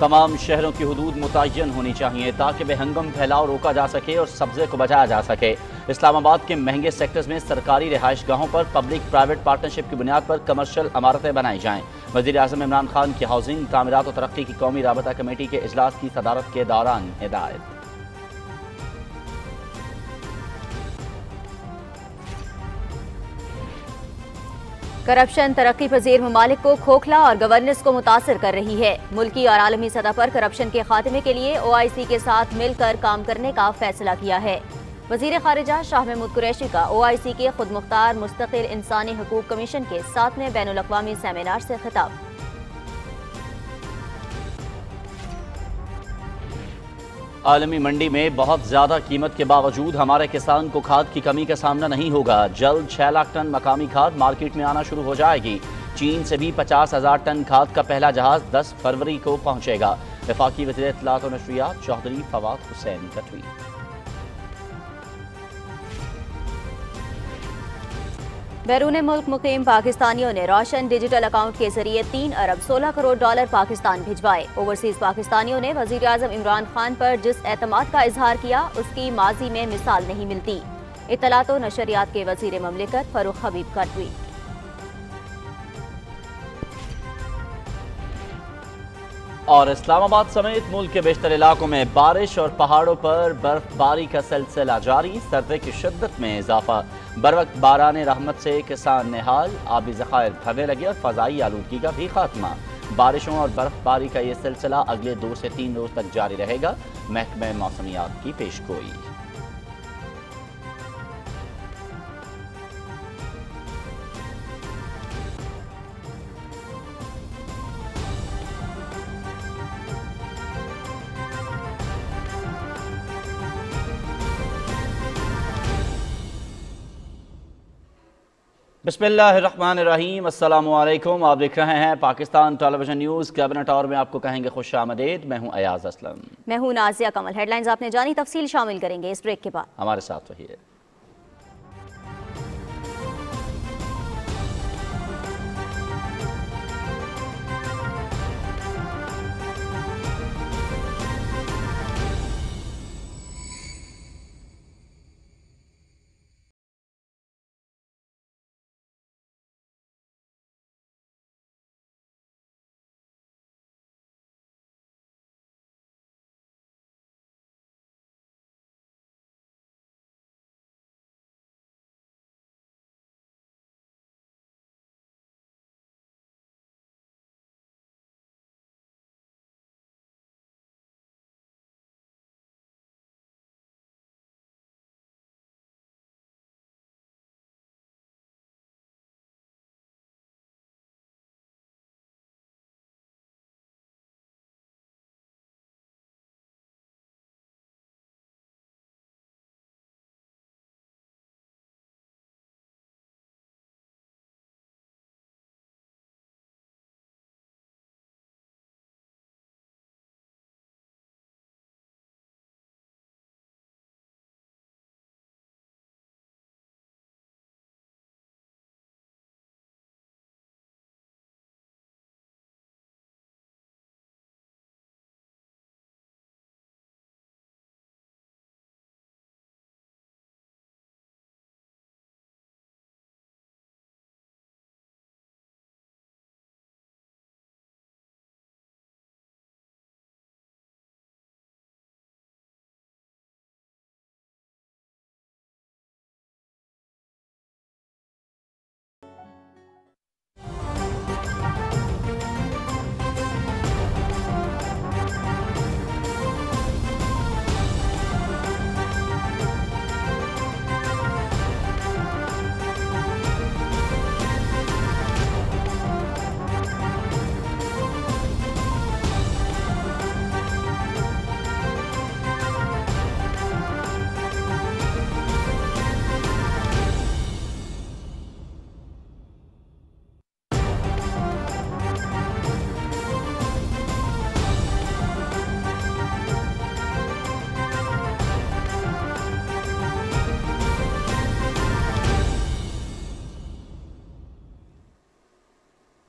तमाम शहरों की हदूद मुतन होनी चाहिए ताकि बेहंगम फैलाव रोका जा सके और सब्जे को बचाया जा सके इस्लामाबाद के महंगे सेक्टर्स में सरकारी रिहाइश गाहों पर पब्लिक प्राइवेट पार्टनरशिप की बुनियाद पर कमर्शल इमारतें बनाई जाएँ वजी अजम इमरान खान की हाउसिंग तमीरत और तरक्की की कौमी रबता कमेटी के अजलास की सदारत के दौरान हिदायत करप्शन तरक्की पजीर ममालिक को खोखला और गवर्नेंस को मुतासर कर रही है मुल्की और आलमी सतह पर करप्शन के खात्मे के लिए ओ आई सी के साथ मिलकर काम करने का फैसला किया है वजीर खारिजा शाह महमूद कुरैशी का ओ आई सी के खुद मुख्तार मुस्तकिल इंसानी हकूक कमीशन के सातवें बैन अवी सेमिनार से खिताब आलमी मंडी में बहुत ज़्यादा कीमत के बावजूद हमारे किसान को खाद की कमी का सामना नहीं होगा जल्द छह लाख टन मकामी खाद मार्केट में आना शुरू हो जाएगी चीन से भी पचास हज़ार टन खाद का पहला जहाज दस फरवरी को पहुँचेगा विफाकी वजी इतलात नशरियात चौधरी फवाद हुसैन का ट्वीट बैरून मुल्क मुकीम पाकिस्तानियों ने रोशन डिजिटल अकाउंट के जरिए तीन अरब सोलह करोड़ डॉलर पाकिस्तान भिजवाए ओवरसीज पाकिस्तानियों ने वजीर अजम इमरान खान पर जिस एतम का इजहार किया उसकी माजी में मिसाल नहीं मिलती इतलात नशरियात के वजीर ममलिकत फरूख हबीब कर हुई और इस्लामाबाद समेत मुल्क के बेशतर इलाकों में बारिश और पहाड़ों पर बर्फबारी का सिलसिला जारी सर्दे की शिद्दत में इजाफा बर वक्त बारान रहमत से किसान निहाल आबी जखायर भरने लगे और फजाई आलूगी का भी खात्मा बारिशों और बर्फबारी का ये सिलसिला अगले दो से तीन रोज तक जारी रहेगा महकमे मौसमियात की पेशगोई बसमीम अल्लाम आप देख रहे हैं पाकिस्तान टेलीविजन न्यूज़ कैबिनेट और में आपको कहेंगे खुश आमदेद मैं हूं अयाज असलम मैं हूं नाजिया कमल हेडलाइंस आपने जानी तफसील शामिल करेंगे इस ब्रेक के बाद हमारे साथ वही है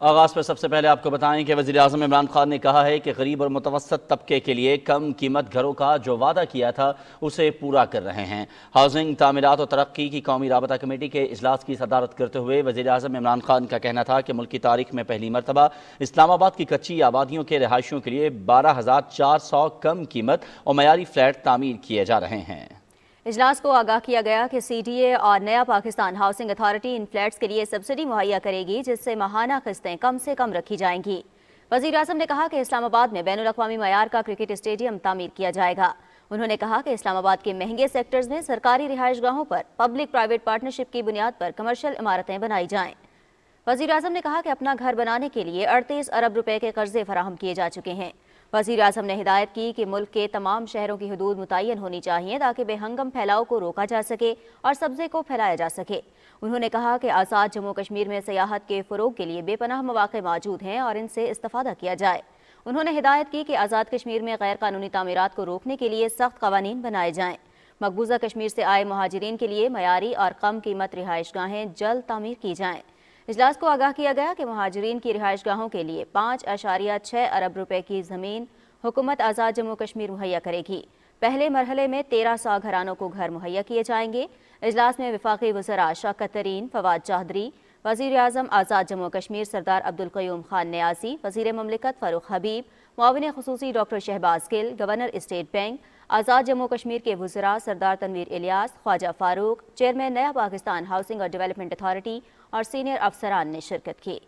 आगाज़ पर सबसे पहले आपको बताएं कि वजी अजम इमरान खान ने कहा है कि गरीब और मुतवसत तबके के लिए कम कीमत घरों का जो वादा किया था उसे पूरा कर रहे हैं हाउसिंग तमीरत और तरक्की की कौमी रबता कमेटी के अजलास की सदारत करते हुए वजी अजम इमरान खान का कहना था कि मुल्क की तारीख में पहली मरतबा इस्लामाबाद की कच्ची आबादियों के रिहायशियों के लिए बारह हज़ार चार सौ कम कीमत और मैारी फ्लैट तामीर किए जा रहे हैं इजलास को आगाह किया गया कि सीडीए और नया पाकिस्तान हाउसिंग अथॉरिटी इन फ्लैट्स के लिए सब्सिडी मुहैया करेगी जिससे माहाना किस्तें कम से कम रखी जाएंगी वजीर अजम ने कहा कि इस्लामाबाद में बैन अवी मैार का क्रिकेट स्टेडियम तामीर किया जाएगा उन्होंने कहा कि इस्लामाबाद के महंगे सेक्टर्स में सरकारी गाहों पर पब्लिक प्राइवेट पार्टनरशिप की बुनियाद पर कमर्शियल इमारतें बनाई जाएं वजीर अजम ने कहा कि अपना घर बनाने के लिए अड़तीस अरब रुपए के कर्जे फराहम किए जा चुके हैं वजीर अजम ने हिदायत की कि मुल्क के तमाम शहरों की हदूद मुतन होनी चाहिए ताकि बेहंगम फैलाव को रोका जा सके और सब्जे को फैलाया जा सके उन्होंने कहा कि आज़ाद जम्मू कश्मीर में सियाहत के फ़रोग के लिए बेपनाह मौाक़े मौजूद हैं और इनसे इस्ता किया जाए उन्होंने हिदायत की कि आज़ाद कश्मीर में गैर कानूनी तमीरत को रोकने के लिए सख्त कवानीन बनाए जाएँ मकबूजा कश्मीर से आए महाजरीन के लिए मयारी और कम कीमत रिहाइश गाहें जल्द तमीर की जाएँ इजलास को आगाह किया गया कि महाजरीन की रिहाइश गाहों के लिए पाँच अशारिया छः अरब रुपये की ज़मीन हुकूमत आज़ाद जम्मू कश्मीर मुहैया करेगी पहले मरहले में तेरह सौ घरानों को घर मुहैया किए जाएंगे इजलास में विफाकी वजरा शौकत तरीन फवाद चौधरी वजीर अजम आज़ाद जम्मू कश्मीर सरदार अब्दुल क्यूम खान न्यासी वजीर ममलिकत फ़ारूक हबीब मावन खसूसी doctor Shahbaz Gill governor state bank Azad Jammu Kashmir के वजरा सरदार तनवीर इलियास ख्वाजा फारूक चेयरमैन नया पाकिस्तान हाउसिंग और डेवलपमेंट अथॉरिटी और सीनियर अफसरान ने शिरकत की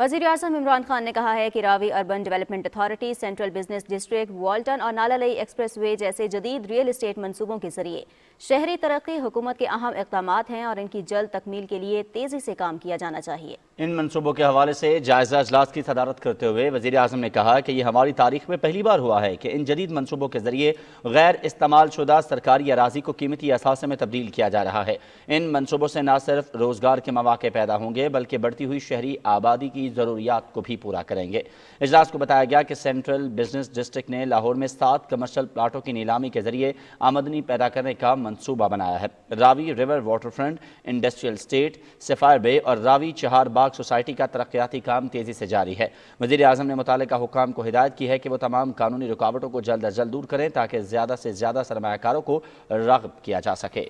वजीर अजम इमरान खान ने कहा है कि Ravi urban development authority central business district Walton और नालालई एक्सप्रेसवे जैसे जदीद रियल इस्टेट मंसूबों के जरिए शहरी तरक्की हुकूमत के अहम इकदाम हैं और इनकी जल्द तकमील के लिए तेज़ी से काम किया जाना चाहिए इन मनसूबों के हवाले से जायजा अजलास की सदारत करते हुए वजीर अजम ने कहा कि यह हमारी तारीख में पहली बार हुआ है कि इन जदीद मनसूबों के जरिए गैर इस्तेमाल शुदा सरकारी अराजी को कीमती असासे में तब्दील किया जा रहा है इन मनसूबों से न सिर्फ रोज़गार के मौाक़े पैदा होंगे बल्कि बढ़ती हुई शहरी आबादी की ज़रूरियात को भी पूरा करेंगे अजलास को बताया गया कि सेंट्रल बिजनेस डिस्ट्रिक्ट ने लाहौर में सात कमर्शल प्लाटों की नीलामी के जरिए आमदनी पैदा करने का मनसूबा बनाया है Ravi river water front industrial state सफ़ार बे और रावी चहार बाग पाक सोसाइटी का तरक्याती काम तेज़ी से जारी है वजी अजम ने मुतल हुकाम को हिदायत की है कि वह तमाम कानूनी रुकावटों को जल्द अज जल्द दूर करें ताकि ज़्यादा से ज़्यादा सरमाकारों को रगब किया जा सके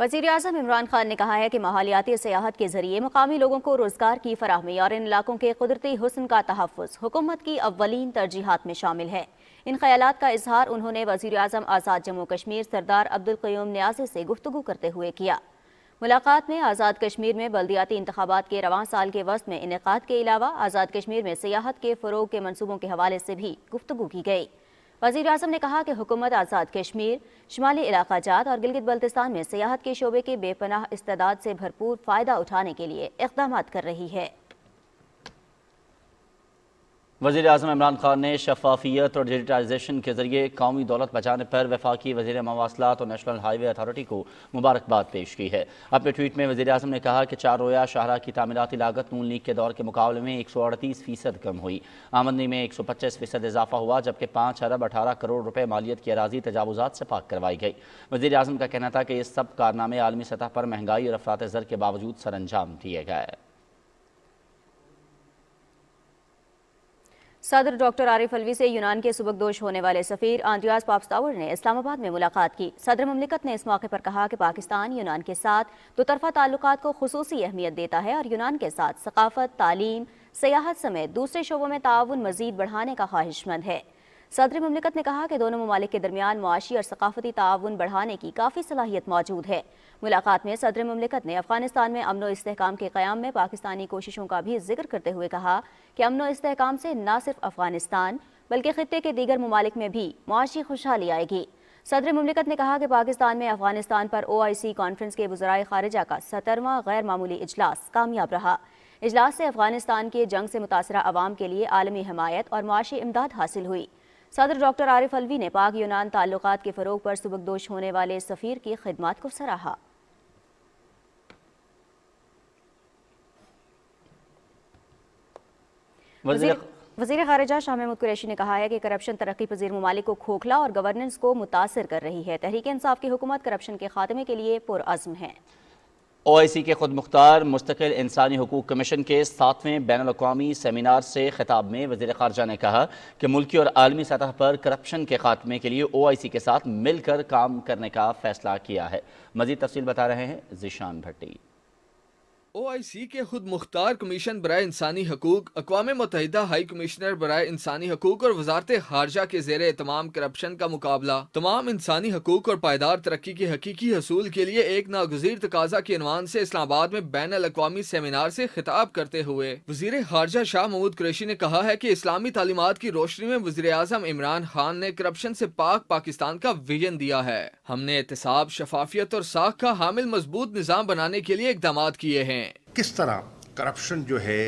वजीर अजम इमरान खान ने कहा है कि माहौलियाती सियाहत के जरिए मकामी लोगों को रोजगार की फराहमी और इन इलाकों के कुदरती हसन का तहफ़ हुकूमत की अवलिन तरजीहत में शामिल है इन ख्याल का इजहार उन्होंने वज़ी अजम आज़ाद जम्मू कश्मीर सरदार अब्दुल क्यूम न्याजी से गुफ्तु करते हुए किया मुलाकात में आज़ाद कश्मीर में बल्दियाती इंतबात के रवान साल के वस्त में इनका के अलावा आज़ाद कश्मीर में सियाहत के फ़रोग के मनसूबों के हवाले से भी गुफ्तु की गई वज़ी अजम ने कहा कि हुकूमत आज़ाद कश्मीर शुमाली इलाका जात और गिलगित बल्तिस्तान में सियाहत के शोबे के बेपनाह इस्ताद से भरपूर फ़ायदा उठाने के लिए इकदाम कर रही है वजी अजम इमरान खान ने शफाफियत और डिजिटाइजेशन के जरिए कौमी दौलत बचाने पर वफाकी वजी मवासलात और नेशनल हाईवे अथॉरिटी को मुबारकबाद पेश की है अपने ट्वीट में वजी अजम ने कहा कि चार रोया शाहरा की तमीराती लागत नून लीग के दौर के मुकाबले में एक सौ अड़तीस फीसद कम हुई आमदनी में एक सौ पच्चीस फीसद इजाफा हुआ जबकि पाँच अरब अठारह करोड़ रुपये मालियत की अराजी तजावजात से पाक करवाई गई वजी अजम का कहना था कि इस सब कारनामे आलमी सतह पर महंगाई और अफरात ज़र के बावजूद सर अंजाम दिए गए सदर डॉक्टर आरिफ अलवी से यूनान के सुबकदोश होने वाले सफ़ीर आंद्रियाज पापस्तावर ने इस्लामाबाद में मुलाकात की सदर ममलिकत ने इस मौके पर कहा कि पाकिस्तान यूनान के साथ दोतरफा ताल्लुक को खसूसी अहमियत देता है और यूनान के साथ सकाफत तालीम सयाहत समेत दूसरे शोबों में ताउन मजीद बढ़ाने का ख्वाहिशमंद है सदर ममलिकत ने कहा कि दोनों ममालिक के दरमियान मुआशी और सकाफती ताउन बढ़ाने की काफ़ी सलाहियत मौजूद है मुलाकात में सदर ममलिकत ने अफगानिस्तान में अमन इसकाम के क्याम में पाकिस्तानी कोशिशों का भी जिक्र करते हुए कहा कि अमन इसकाम से न सिर्फ अफगानिस्तान बल्कि खत्े के दीगर ममालिक में भी मुआशी खुशहाली आएगी सदर ममलिकत ने कहा कि पाकिस्तान में अफगानिस्तान पर ओ आई सी कॉन्फ्रेंस के वजराय खारजा का सतरवा गैर मामूली इजलास कामयाब रहा इजलास से अफगानिस्तान के जंग से मुतासर आवाम के लिए आलमी हमायत और मुआशी इमदाद हासिल हुई सदर डॉक्टर आरिफ अलवी ने पाक यूनान ताल्लुक के फ़रोग पर सबकदोश होने वाले सफ़ीर की खदमात को सराहा वजीर खारजा शाह महमूद कुरैशी ने कहा है कि करप्शन तरक्की पजीर ममालिक को खोखला और गवर्नेंस को मुतासर कर रही है तहरीक इंसाफ की हुकूमत करप्शन के खात्मे के लिए पुरज़म है ओ आई सी के खुद मुख्तार मुस्तकिल इंसानी हकूक कमीशन के सातवें बैन अवी सेमिनार से खिताब में वजीर खारजा ने कहा कि मुल्की और आलमी सतह पर करप्शन के खात्मे के लिए ओ आई सी के साथ मिलकर काम करने का फैसला किया है मजीद तफसील बता रहे हैं जीशान भट्टी ओ आई सी के खुद मुख्तार कमीशन बरए इंसानी हकूक अकवा मुतहदा हाई कमिश्नर बरए इंसानी हकूक और वजारत खारजा के जेर तमाम करप्शन का मुकाबला तमाम इंसानी हकूक और पायदार तरक्की के हकीकी हसूल के लिए एक नागजीर तकाजा के अनवान से इस्लामाबाद में बैन अवी सेमिनार से खिताब करते हुए वजीर खारजा शाह महमूद कुरेशी ने कहा है की इस्लामी तालीमत की रोशनी में वजी अजम इमरान खान ने करप्शन से पाक पाकिस्तान का विजन दिया है हमने एहतसाब शफाफियत और साख का हामिल मजबूत निज़ाम बनाने के लिए इकदाम किए हैं किस तरह करप्शन जो है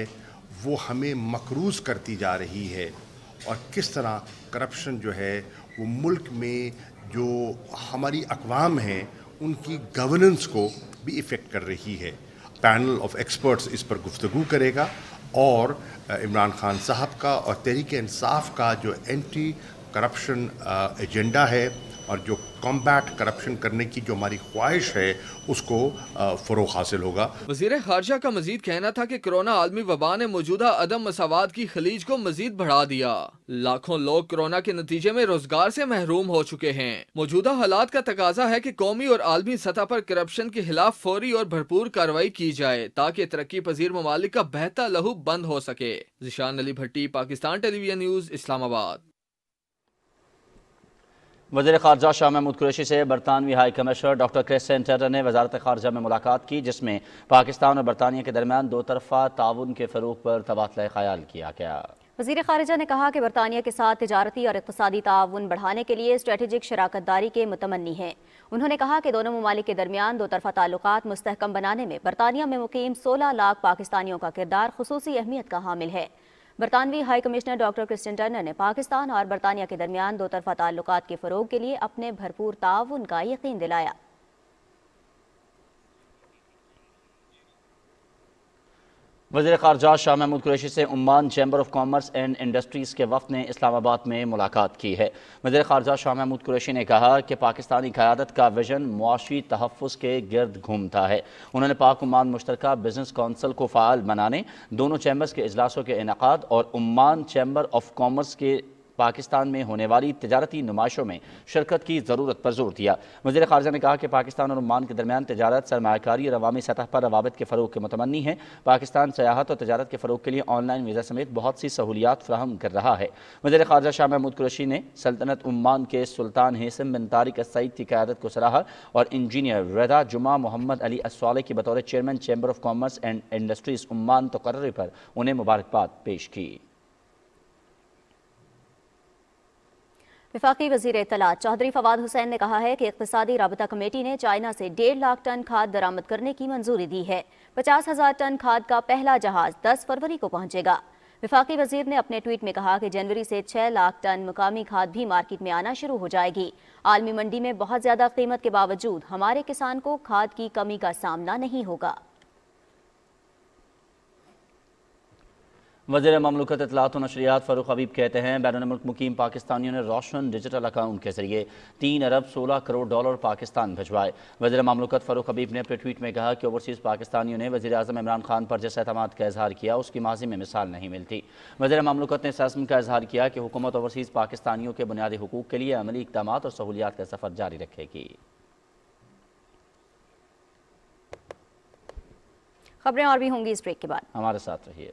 वो हमें मकरूज करती जा रही है और किस तरह करप्शन जो है वो मुल्क में जो हमारी अकवाम हैं उनकी गवर्नेंस को भी इफ़ेक्ट कर रही है पैनल ऑफ एक्सपर्ट्स इस पर गुफ्तु करेगा और इमरान खान साहब का और तहरीक इंसाफ का जो एंटी करप्शन एजेंडा है और जो कॉम्बैट करप्शन करने की जो हमारी ख्वाहिश है उसको फ़रोग हासिल होगा वजीर खारजा का मजीद कहना था की कोरोना आलमी वबा ने मौजूदा अदम मसावाद की खलीज को मजीद बढ़ा दिया लाखों लोग कोरोना के नतीजे में रोजगार ऐसी महरूम हो चुके हैं मौजूदा हालात का तकाजा है की कौमी और आलमी सतह पर करप्शन के खिलाफ फौरी और भरपूर कार्रवाई की जाए ताकि तरक्की पजीर ममालिक का बेहतर लहू बंद हो सके जिशान अली भट्टी पाकिस्तान टेलीविजन न्यूज इस्लामाबाद वजीर खारजा शाह महमूद कुरैशी से बरतानवी high commissioner doctor Christian Turner ने वजारत खारजा में मुलाकात की जिसमें पाकिस्तान और बरतानिया के दरमियान दो तरफा ताउन के फ़रूग पर तबादला ख्याल किया गया वजीर खारजा ने कहा कि बरतानिया के साथ तजारती और इकतदी ताउन बढ़ाने के लिए स्ट्रेटिक शराकत दारी के मतमनी हैं उन्होंने कहा कि दोनों ममालिक के दरमियान दो तरफा ताल्लुक मुस्तकम बनाने में बरतानिया में मुकीम सोलह लाख पाकिस्तानियों का किरदार खसूसी अहमियत का हामिल है बरतानवी high commissioner doctor Christian Turner ने पाकिस्तान और बरतानिया के दरमियान दो तरफा ताल्लुक के फ़रोग के लिए अपने भरपूर ताउन का यकीन दिलाया वजीर खारजा शाह महमूद कुरैशी से Oman chamber of commerce and industries के वफद ने इस्लामाबाद में मुलाकात की है वजीर खारजा शाह महमूद कुरैशी ने कहा कि पाकिस्तानी क्यादत का विजन मुआशी तहफ़ के गर्द घूमता है उन्होंने पाक उमान मुश्तर बिजनेस कौंसिल को फ़ाल बनाने दोनों चैम्बर्स के अजलासों के इनका और उमान चैम्बर ऑफ कॉमर्स के पाकिस्तान में होने वाली तजारती नुमाइशों में शिरकत की ज़रूरत पर जोर दिया वजीर खारजा ने कहा कि पाकिस्तान और उमान के दरमियान तजारत सरमाकारी और अवामी सतह पर रवाबत के फ़रूग के मतमनी है पाकिस्तान सयाहत और तजारत के फ़रूग के लिए ऑनलाइन वीज़ा समेत बहुत सी सहूलियात फ्राहम कर रहा है वजीर खारजा शाह महमूद कुरशी ने सल्तनत उमान के सुल्तान हेसम बिन तारिक सईद की क्यादत को सराहा और इंजीनियर रदा जुमा मोहम्मद अली असवाले की बतौर chairman chamber of commerce and industries Oman तकर्रे तो पर उन्हें मुबारकबाद पेश की विफाकी वजीर इतला चौधरी फवाद हुसैन ने कहा है कि इकतदी रबता कमेटी ने चाइना से डेढ़ लाख टन खाद दरामद करने की मंजूरी दी है पचास हजार टन खाद का पहला जहाज दस फरवरी को पहुंचेगा विफाकी वजीर ने अपने ट्वीट में कहा कि जनवरी से छह लाख टन मुकामी खाद भी मार्केट में आना शुरू हो जाएगी आलमी मंडी में बहुत ज्यादा कीमत के बावजूद हमारे किसान को खाद की कमी का सामना नहीं होगा वजीर ममलकत इतलात नशरियात फ़ारूक हबीब कहते हैं बैन मुल्क मुकीम पाकिस्तानियों ने रोशन डिजिटल अकाउंट के जरिए तीन अरब सोलह करोड़ डॉलर पाकिस्तान भिजवाए वजी ममलकत फ़ारूक हबीब ने अपने ट्वीट में कहा कि ओवरसीज़ पाकिस्तानियों ने वजी अजम इमरान खान पर जिस अहतम का इजहार किया उसकी माजी में मिसाल नहीं मिलती वजी ममलकत ने सजम का इजहार किया कि हुकूमत ओवरसीज़ पाकिस्तानियों के बुनियादी हकूक़ के लिए अमली इकदाम और सहूलियात का सफ़र जारी रखेगी खबरें और भी होंगी इस ब्रेक के बाद हमारे साथ रहिए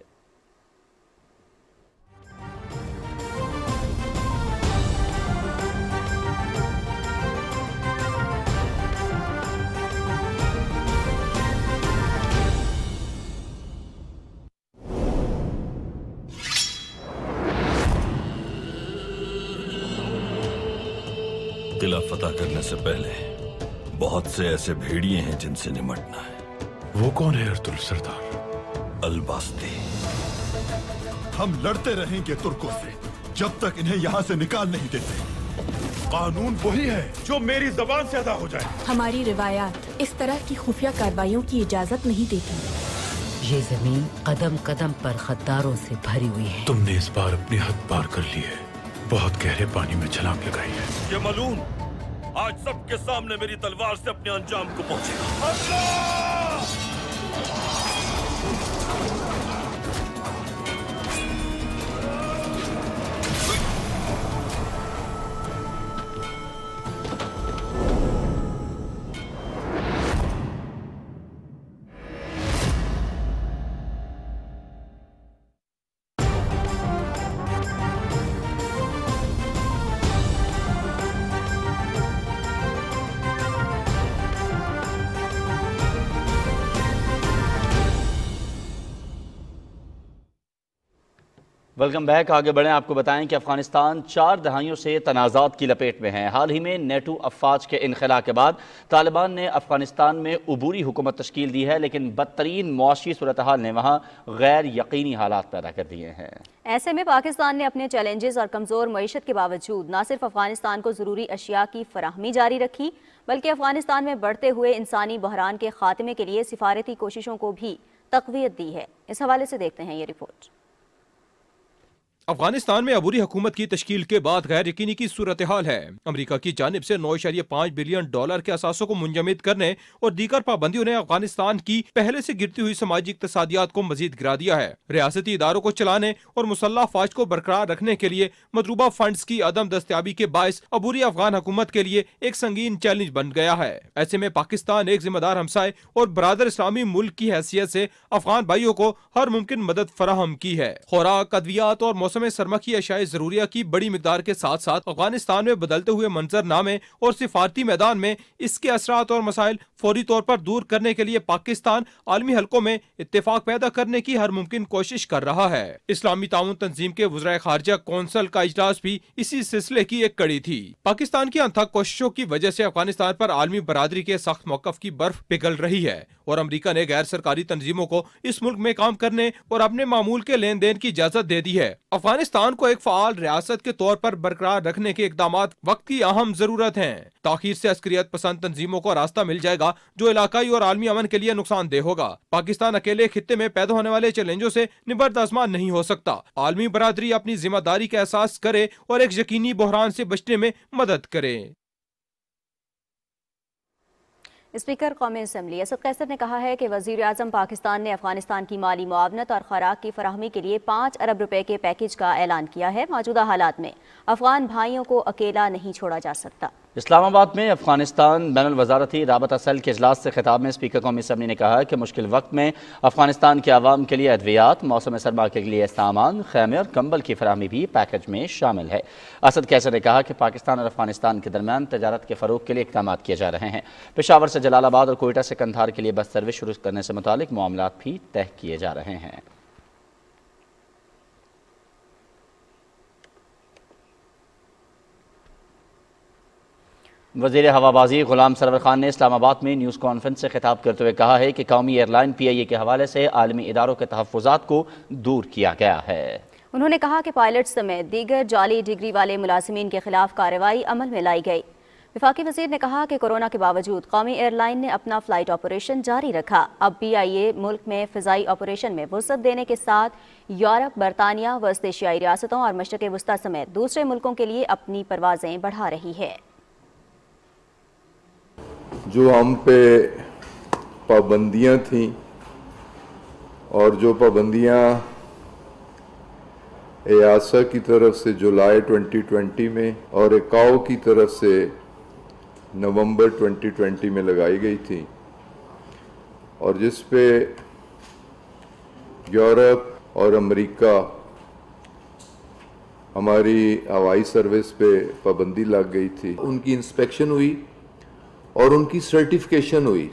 फतह करने से पहले बहुत से ऐसे भेड़िए हैं जिनसे निमटना है वो कौन है अर्तुल सरदार अलबास्ती हम लड़ते रहेंगे तुर्कों से जब तक इन्हें यहाँ से निकाल नहीं देते कानून वही है जो मेरी जबान से अदा हो जाए हमारी रिवायात इस तरह की खुफिया कार्रवाइयों की इजाजत नहीं देती ये जमीन कदम कदम पर खद्दारों से भरी हुई है तुमने इस बार अपनी हद पार कर ली है बहुत गहरे पानी में छलांग लगाई है ये मलूम आज सबके सामने मेरी तलवार से अपने अंजाम को पहुंचेगा वेलकम बैक आगे बढ़ें आपको बताएं कि अफगानिस्तान चार दहाइयों से तनाजात की लपेट में है हाल ही में नेटो अफवाज के इनखला के बाद तालिबान ने अफगानिस्तान में अबूरी हुकूमत तश्कील दी है लेकिन बदतरीन मुआशी सूरत हाल ने वहाँ गैर यकीनी हालात पैदा कर दिए हैं ऐसे में पाकिस्तान ने अपने चैलेंजेस और कमज़ोर मीशत के बावजूद न सिर्फ अफगानिस्तान को ज़रूरी अशिया की फराहमी जारी रखी बल्कि अफगानिस्तान में बढ़ते हुए इंसानी बहरान के खात्मे के लिए सिफारती कोशिशों को भी तकवीत दी है इस हवाले से देखते हैं ये रिपोर्ट अफगानिस्तान में अबूरी हुकूमत की तश्कील के बाद गैर यकीनी की सूरत हाल है अमरीका की जानब से नौ इशारिय पाँच बिलियन डॉलर के असासों को मुंजमद करने और दीगर पाबंदियों ने अफगानिस्तान की पहले से गिरती हुई समाजी इकतियात को मजीद गिरा दिया है रियासती इदारों को चलाने और मुसल्ह फौज को बरकरार रखने के लिए मतलूबा फंड की अदम दस्तियाबी के बायस अबूरी अफगान हुकूमत के लिए एक संगीन चैलेंज बन गया है ऐसे में पाकिस्तान एक जिम्मेदार हमसाय और बरदर इस्लामी मुल्क की हैसियत ऐसी अफगान भाइयों को हर मुमकिन मदद फराहम की है खुराक अद्वियात और मौसम सरमा की अशाई जरूरिया की बड़ी मकदार के साथ साथ अफगानिस्तान में बदलते हुए मंजरनामे और सिफारती मैदान में इसके असरा और मसाइल फौरी तौर पर दूर करने के लिए पाकिस्तान आलमी हल्कों में इतफाक पैदा करने की हर मुमकिन कोशिश कर रहा है इस्लामी ताउन तंजीम के वजरा खारजा कौंसल का इजलास भी इसी सिलसिले की एक कड़ी थी पाकिस्तान की अनथक कोशिशों की वजह ऐसी अफगानिस्तान आरोप आलमी बरदरी के सख्त मौकफ की बर्फ पिघल रही है और अमरीका ने गैर सरकारी तंजीमों को इस मुल्क में काम करने और अपने मामूल के लेन देन की इजाजत दे दी है अफगानिस्तान को एक फाल रियासत के तौर पर बरकरार रखने के इकदाम वक्त की अहम जरूरत है ताखिर ऐसी अस्क्रियत पसंद तंजीमों को रास्ता मिल जाएगा जो इलाकाई और आलमी अमन के लिए नुकसानदेह होगा पाकिस्तान अकेले खत्े में पैदा होने वाले चैलेंजों से निबर्द आजमान नहीं हो सकता आलमी बरदरी अपनी जिम्मेदारी का एहसास करे और एक यकीनी बहरान से बचने में मदद करे स्पीकर कौमी असम्बली असद कैसर ने कहा है कि वजीर अजम पाकिस्तान ने अफगानिस्तान की माली मुआवनत और खुराक की फरहमी के लिए पाँच अरब रुपये के पैकेज का ऐलान किया है मौजूदा हालात में अफगान भाइयों को अकेला नहीं छोड़ा जा सकता इस्लामाबाद में अफगानिस्तान बैन वजारती रबता सेल के अजलास से खिताब में स्पीकर कौमी इसम्बली ने कहा कि मुश्किल वक्त में अफगानिस्तान के आवाम के लिए अद्वियात मौसम सरमा के लिए सामान खैमे और कंबल की फरहमी भी पैकेज में शामिल है असद कैसर ने कहा कि पाकिस्तान और अफगानिस्तान के दरमियान तजारत के फ़रूग के लिए इकदाम किए जा रहे हैं पेशावर से जलालाबाद और कोयटा से कंधार के लिए बस सर्विस शुरू करने से मुतल मामला भी तय किए जा रहे हैं वजीर हवाबाजी गुलाम सरवर खान ने इस्लामाबाद में न्यूज़ कॉन्फ्रेंस से खिताब करते हुए कहा है कि कौमी एयरलाइन पी आई ए के हवाले से आलमी इदारों के तहफात को दूर किया गया है उन्होंने कहा कि पायलट समेत दीगर जाली डिग्री वाले मुलाजमीन के खिलाफ कार्रवाई अमल में लाई गई विफाक वजीर ने कहा कि कोरोना के बावजूद कौमी एयरलाइन ने अपना फ्लाइट ऑपरेशन जारी रखा अब पी आई ए मुल्क में फ़जाई ऑपरेशन में वसत देने के साथ यूरोप बरतानिया वस्त एशियाई रियासतों और मशरक वस्ती समेत दूसरे मुल्कों के लिए अपनी परवाजें बढ़ा रही है जो हम पे पाबंदियां थीं और जो पाबंदियां एयासा की तरफ से जुलाई 2020 में और एकाओ की तरफ से नवंबर 2020 में लगाई गई थी और जिस पे यूरोप और अमेरिका हमारी हवाई सर्विस पे पाबंदी लग गई थी उनकी इंस्पेक्शन हुई और उनकी सर्टिफिकेशन हुई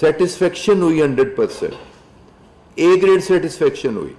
सेटिस्फेक्शन हुई hundred percent A grade satisfaction हुई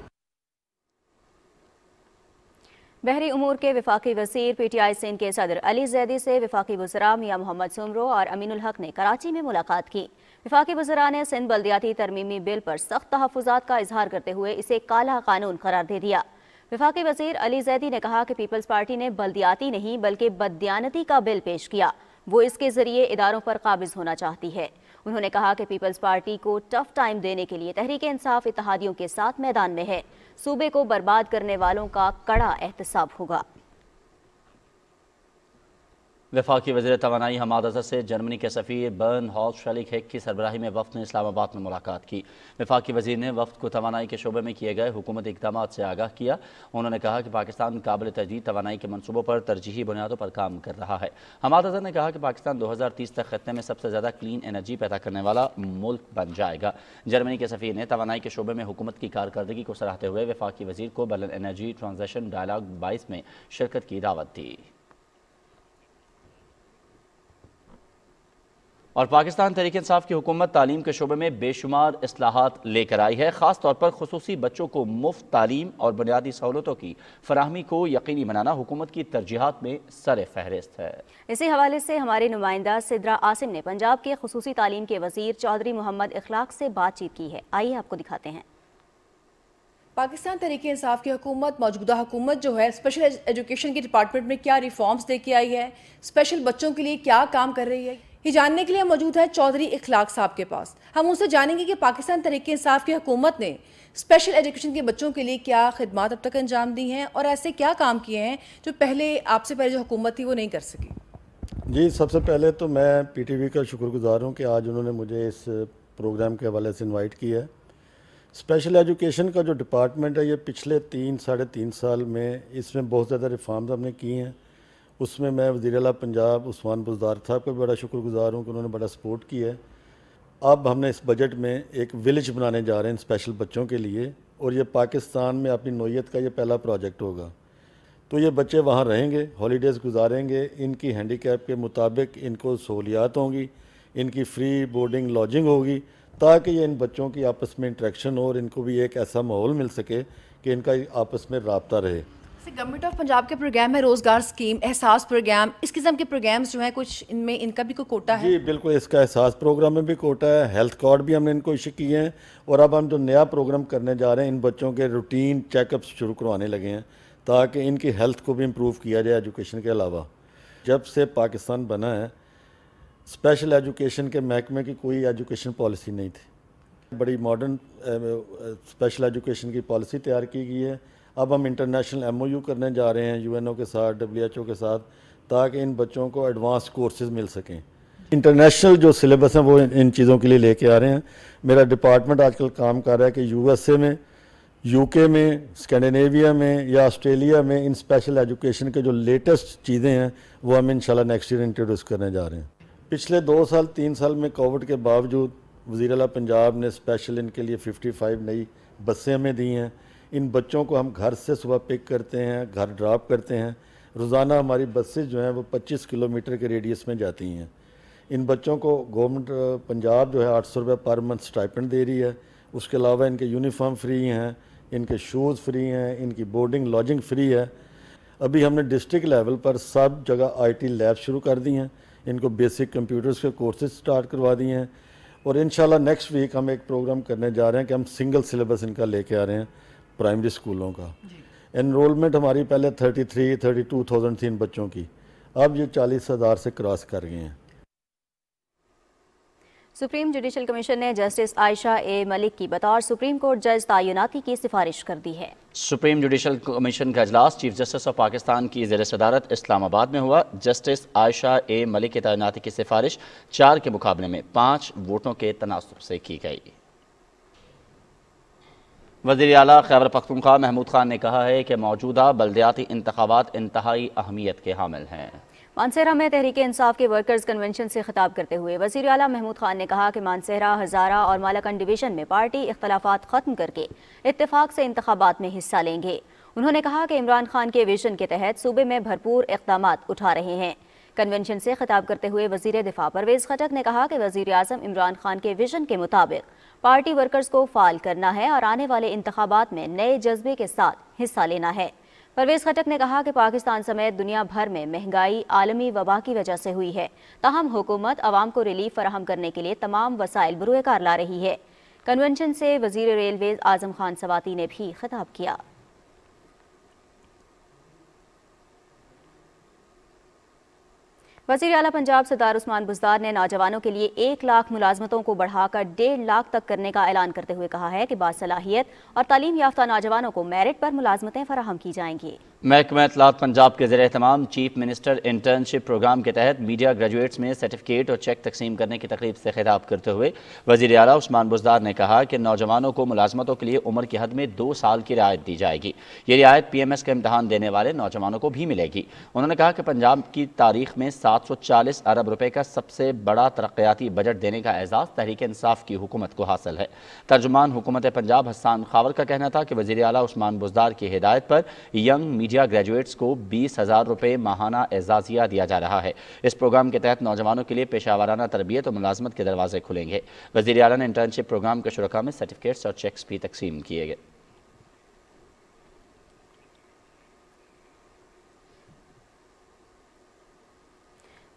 बहरी उमूर के विफाकी वजीर पी टी आई सिंध के सदर अली जैदी से विफाकी वजरा मियाँ मोहम्मद सुमरो और अमीनुल हक ने कराची में मुलाकात की विफाकी वजरा ने सिंध बल्दियाती तरमीमी बिल पर सख्त तहफात का इजहार करते हुए इसे काला कानून करार दे दिया विफाकी वजीर अली जैदी ने कहा कि पीपल्स पार्टी ने बल्दियाती नहीं बल्कि बददियानती का बिल पेश किया वो इसके जरिए इदारों पर काबिज होना चाहती है उन्होंने कहा कि पीपल्स पार्टी को टफ टाइम देने के लिए तहरीक इंसाफ इतिहादियों के साथ मैदान में है सूबे को बर्बाद करने वालों का कड़ा एहतसाब होगा वफाकी वजी तोानाई हमाद अजहर से जर्मनी के सफी बर्न हॉज शलिक हेक की सरबराही में वफ ने इस्लामाबाद में मुलाकात की वफाकी वजीर ने वफद को तोानाई के शोबे में किए गए हुकूमत इकदाम से आगाह किया उन्होंने कहा कि पाकिस्तान काबिल तजदीद तोानाई के मनसूबों पर तरजीही बुनियादों पर काम कर रहा है हमाद अजहर ने कहा कि पाकिस्तान दो हज़ार तीस तक खत्े में सबसे ज़्यादा क्लीन एनर्जी पैदा करने वाला मुल्क बन जाएगा जर्मनी के सफी ने तोानाई के शोबे में हुकूमत की कारकर्दगी को सराहते हुए वफाकी वजीर को बलन एनर्जी ट्रांजेक्शन डायलाग बाईस में शिरकत की दावत दी और पाकिस्तान तरीके इंसाफ की हुकूमत तालीम के शोबे में बेशुमार असलाहत लेकर आई है ख़ास तौर पर खसूसी बच्चों को मुफ्त तालीम और बुनियादी सहूलतों की फरहमी को यकीनी बनाना हुकूमत की तरजीहत में सर फहरिस्त है इसी हवाले से हमारे नुमाइंदा सिद्रा आसिम ने पंजाब के खसूसी तालीम के वजीर चौधरी मोहम्मद इखलाक से बातचीत की है आइए आपको दिखाते हैं पाकिस्तान तरीके इंसाफ की हुकूमत मौजूदा हुकूमत जो है स्पेशल एजुकेशन के डिपार्टमेंट में क्या रिफॉर्म्स दे के आई है स्पेशल बच्चों के लिए क्या काम कर रही है ये जानने के लिए मौजूद है चौधरी इखलाक साहब के पास हम उनसे जानेंगे कि पाकिस्तान तरीके इंसाफ की हुकूमत ने स्पेशल एजुकेशन के बच्चों के लिए क्या खदमात अब तक अंजाम दी हैं और ऐसे क्या काम किए हैं जो पहले आपसे पहले जो हुकूमत थी वो नहीं कर सकी जी सबसे पहले तो मैं पीटीवी का शुक्रगुजार हूँ कि आज उन्होंने मुझे इस प्रोग्राम के हवाले से इनवाइट किया है स्पेशल एजुकेशन का जो डिपार्टमेंट है ये पिछले तीन साढ़े तीन साल में इसमें बहुत ज़्यादा रिफॉर्म्स हमने किए हैं उसमें मैं वजी अला पंजाब उस्मान बुजदार साहब का भी बड़ा शुक्रगुजार हूँ कि उन्होंने बड़ा सपोर्ट किया है अब हमने इस बजट में एक विलेज बनाने जा रहे हैं स्पेशल बच्चों के लिए और ये पाकिस्तान में अपनी नोयत का ये पहला प्रोजेक्ट होगा तो ये बच्चे वहाँ रहेंगे हॉलीडेज़ गुजारेंगे इनकी हैंडीकैप के मुताबिक इनको सहूलियात होंगी इनकी फ्री बोर्डिंग लॉजिंग होगी ताकि ये इन बच्चों की आपस में इंट्रैक्शन हो और इनको भी एक ऐसा माहौल मिल सके कि इनका आपस में रबता रहे गवर्नमेंट ऑफ पंजाब के प्रोग्राम है रोजगार स्कीम एहसास प्रोग्राम इस किस्म के प्रोग्राम्स जो हैं कुछ इनमें इनका भी कोई कोटा है जी बिल्कुल इसका एहसास प्रोग्राम में भी कोटा है हेल्थ कार्ड भी हमने इनको इशू किए हैं और अब हम जो नया प्रोग्राम करने जा रहे हैं इन बच्चों के रूटीन चेकअप्स शुरू करवाने लगे हैं ताकि इनकी हेल्थ को भी इम्प्रूव किया जाए एजुकेशन के अलावा जब से पाकिस्तान बना है स्पेशल एजुकेशन के महकमे की कोई एजुकेशन पॉलिसी नहीं थी बड़ी मॉडर्न स्पेशल एजुकेशन की पॉलिसी तैयार की गई है अब हम इंटरनेशनल एम करने जा रहे हैं यू के साथ डब्ल्यू के साथ ताकि इन बच्चों को एडवांस कोर्सेज मिल सकें इंटरनेशनल जो सिलेबस हैं वो इन चीज़ों के लिए लेके आ रहे हैं मेरा डिपार्टमेंट आजकल काम कर रहा है कि यूएसए में यूके में स्कैंडिनेविया में या ऑस्ट्रेलिया में इन स्पेशल एजुकेशन के जो लेटेस्ट चीज़ें हैं वो हम इंशाल्लाह नेक्स्ट ईयर इंट्रोड्यूस करने जा रहे हैं पिछले दो साल तीन साल में कोविड के बावजूद वज़ी पंजाब ने स्पेशल इनके लिए फिफ्टी नई बसें हमें दी हैं इन बच्चों को हम घर से सुबह पिक करते हैं घर ड्रॉप करते हैं रोज़ाना हमारी बसेज जो हैं वो 25 किलोमीटर के रेडियस में जाती हैं इन बच्चों को गवर्नमेंट पंजाब जो है आठ सौ रुपये पर मंथ स्टाइपेंड दे रही है उसके अलावा इनके यूनिफॉर्म फ्री हैं इनके शूज़ फ्री हैं इनकी बोर्डिंग लॉजिंग फ्री है अभी हमने डिस्ट्रिक्ट लेवल पर सब जगह आईटी लैब शुरू कर दी हैं इनको बेसिक कंप्यूटर्स के कोर्सेज स्टार्ट करवा दिए हैं और इन नेक्स्ट वीक हम एक प्रोग्राम करने जा रहे हैं कि हम सिंगल सिलेबस इनका लेके आ रहे हैं प्राइमरी स्कूलों का इनरोलमेंट हमारी पहले 33, 32 थाउजेंड थी इन बच्चों की अब ये चालीस हज़ार से क्रॉस कर गए हैं सुप्रीम जुडिशल कमीशन ने जस्टिस आयशा ए मलिक की बतौर सुप्रीम कोर्ट जज तयनाती की सिफारिश कर दी है सुप्रीम जुडिशल कमीशन का अजलास चीफ जस्टिस ऑफ पाकिस्तान की जेर सदारत इस्लामाबाद में हुआ जस्टिस आयशा ए मलिक की तैनाती की सिफारिश चार के मुकाबले में पाँच वोटों के तनासब से की गई वजी अला खैबर पख्तनख्वा महमूद खान ने कहा है कि मौजूदा बलदयाती इंतबात इंतहाई अहमियत के हामिल हैं मानसहरा में तहरीक इंसाफ के वर्कर्स कन्वेंशन से खिताब करते हुए वजीर अला महमूद खान ने कहा कि मानसहरा हजारा और मालाकंड डिवीजन में पार्टी इख्तलाफा खत्म करके इतफाक से इंतबात में हिस्सा लेंगे उन्होंने कहा कि इमरान खान के विजन के तहत सूबे में भरपूर इकदाम उठा रहे हैं कन्वेंशन से खिताब करते हुए वजीर दिफा परवेज खटक ने कहा कि वजीर अजम इमरान खान के विजन के मुताबिक पार्टी वर्कर्स को फाल करना है और आने वाले इंतबात में नए जज्बे के साथ हिस्सा लेना है परवेज खटक ने कहा कि पाकिस्तान समेत दुनिया भर में महंगाई आलमी वबा की वजह से हुई है तहम हुकूमत आवाम को रिलीफ फराहम करने के लिए तमाम वसाइल बरूकार ला रही है कन्वेंशन से वजीर रेलवे आजम खान सवाती ने भी खिताब किया वजी अला पंजाब सरदार उस्मान बुजदार ने नौजवानों के लिए एक लाख मुलाजमतों को बढ़ाकर डेढ़ लाख तक करने का ऐलान करते हुए कहा है कि बासलाहियत और तालीम याफ्ता नौजवानों को मेरिट पर मुलाजमतें फराहम की जाएंगी महकमा इतलात पंजाब के ज़र तमाम चीफ मिनिस्टर इंटर्नशिप प्रोग्राम के तहत मीडिया ग्रेजुएट्स में सर्टिफिकेट और चेक तकसीम करने की तकरीब से खिताब करते हुए वजी अला उस्मान बुजदार ने कहा कि नौजवानों को मुलाजमतों के लिए उम्र की हद में दो साल की रियायत दी जाएगी ये रियायत पी एम एस का इम्तहान देने वाले नौजवानों को भी मिलेगी उन्होंने कहा कि पंजाब की तारीख में सात सौ चालीस अरब रुपये का सबसे बड़ा तरक्याती बजट देने का एजाज़ तहरीक इंसाफ की हुकूमत को हासिल है तर्जुमान हुकूमत पंजाब हसान खावर का कहना था कि वजी अला उस्मान बुजदार की हिदायत पर यंग मीडिया पीजीआर ग्रेजुएट्स को बीस हज़ार रुपये माहाना एजाजिया दिया जा रहा है इस प्रोग्राम के तहत नौजवानों के लिए पेशा वाराना तरबियत और मुलाजमत के दरवाजे खुलेंगे वजी अला ने इंटर्नशिप प्रोग्राम के शुरा में सर्टिफिकेट्स और चेक्स भी तकसीम किए गए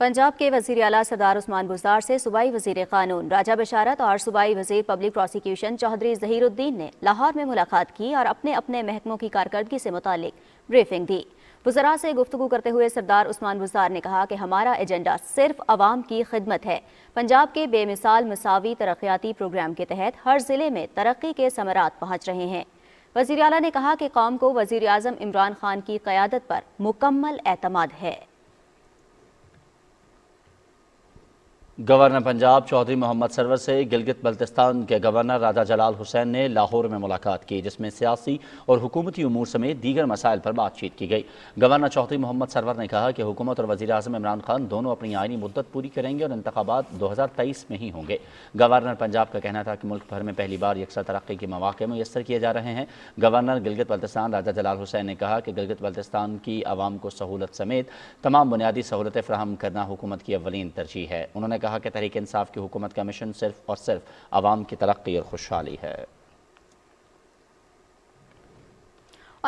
पंजाब के वजीर अला सरदार उस्मान गुजार से सूबाई वजीर कानून राजा बशारत और सूबाई वजीर पब्लिक प्रोसिक्यूशन चौधरी जहीरुद्दीन ने लाहौर में मुलाकात की और अपने अपने महकमों की कारकर्दगी से मुतल ब्रीफिंग दी वजरा से गुफ्तु करते हुए सरदार उस्मान गुज़ार ने कहा कि हमारा एजेंडा सिर्फ आवाम की खिदमत है पंजाब के बेमिसाल मसावी तरक्याती प्रोग्राम के तहत हर ज़िले में तरक्की के समरात पहुँच रहे हैं वजीर अला ने कहा कि कौम को वजीर अजम इमरान खान की क्यादत पर मुकम्मल अतमाद है गवर्नर पंजाब चौधरी मोहम्मद सरवर से गिलगित बल्तिस्तान के गवर्नर राजा जलाल हुसैन ने लाहौर में मुलाकात की जिसमें सियासी और हुकूमती अमूर समेत दीगर मसाइल पर बातचीत की गई गवर्नर चौधरी मोहम्मद सरवर ने कहा कि हुकूमत और वजी अजम इमरान खान दोनों अपनी आइनी मुद्दत पूरी करेंगे और इंतबात दो हज़ार तेईस में ही होंगे गवर्नर पंजाब का कहना था कि मुल्क भर में पहली बार यकसा तरक्की के मौाक़े मैसर किए जा रहे हैं गवर्नर गिलगित बल्तिस्तान राजा जलाल हुसैन ने कहा कि गिलगित बल्तिस्तान की आवाम को सहूलत समेत तमाम बुनियादी सहूलतें फ्राहम करना हुकूमत की अवलिन तरजीह है उन्होंने कहा कि तहरीक इंसाफ की हुकूमत का मिशन सिर्फ और सिर्फ आवाम की तरक्की और खुशहाली है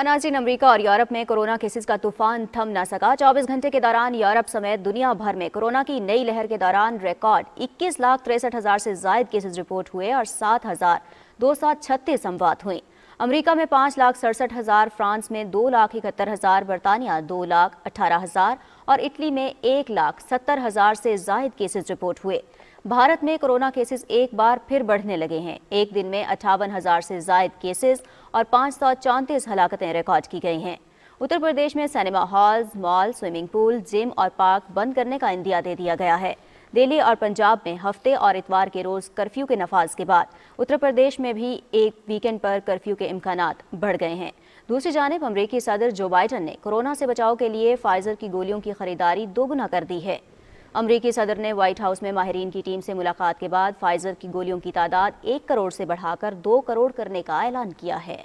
अनाजिन अमरीका और यूरोप में कोरोना केसेस का तूफान थम ना सका 24 घंटे के दौरान यूरोप समेत दुनिया भर में कोरोना की नई लहर के दौरान रिकॉर्ड इक्कीस लाख तिरसठ हज़ार से ज्यादा केसेस रिपोर्ट हुए और सात हज़ार दो सौ छत्तीस अमवात हुई अमरीका में पांच लाख सड़सठ हज़ार फ्रांस में दो लाख इकहत्तर हज़ार बरतानिया दो लाख अठारह हज़ार और इटली में एक लाख सत्तर हज़ार से जायद केसेज रिपोर्ट हुए भारत में कोरोना केसेस एक बार फिर बढ़ने लगे हैं एक दिन में अठावन हज़ार से जायद केसेस और पाँच सौ चौंतीस हलाकतें रिकॉर्ड की गई हैं उत्तर प्रदेश में cinema halls mall swimming pool gym और पार्क बंद करने का इंदिया दे दिया गया है दिल्ली और पंजाब में हफ्ते और इतवार के रोज़ कर्फ्यू के नफाज के बाद उत्तर प्रदेश में भी एक वीकेंड पर कर्फ्यू के इम्कान बढ़ गए हैं दूसरी जानब अमरीकी सदर जो बाइडन ने कोरोना से बचाव के लिए फाइजर की गोलियों की खरीदारी दोगुना कर दी है अमरीकी सदर ने व्हाइट हाउस में माहरीन की टीम से मुलाकात के बाद फाइजर की गोलियों की तादाद एक करोड़ से बढ़ाकर दो करोड़ करने का ऐलान किया है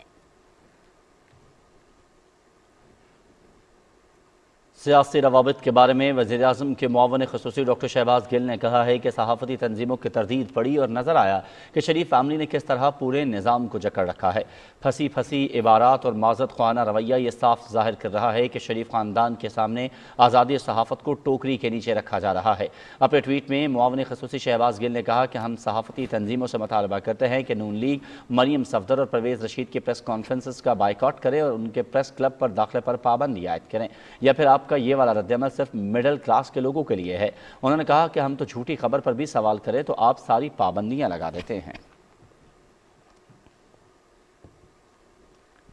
सियासी रवाबित के बारे में वजी अजम के मावन खसूस डॉक्टर शहबाज गिल ने कहा है कि सहाफ़ती तनजीमों की तरदीद पड़ी और नज़र आया कि शरीफ फैमिली ने किस तरह पूरे निज़ाम को जकड़ रखा है फंसी फंसी इबारात और माजत खाना रवैया ये साफ जाहिर कर रहा है कि शरीफ ख़ानदान के सामने आज़ादी सहाफ़त को टोकरी के नीचे रखा जा रहा है अपने ट्वीट में मावन खसूस शहबाज गिल ने कहा कि हम सहाफ़ती तनजीमों से मुतालबा करते हैं कि नून लीग मरीम सफदर और परवेज़ रशीद की प्रेस कॉन्फ्रेंस का बाइकआउट करें और उनके प्रेस क्लब पर दाखिले पर पाबंदी आयद करें या फिर आपका आपका ये वाला रद्दमल सिर्फ मिडिल क्लास के लोगों के लिए है उन्होंने कहा कि हम तो झूठी खबर पर भी सवाल करें तो आप सारी पाबंदियाँ लगा देते हैं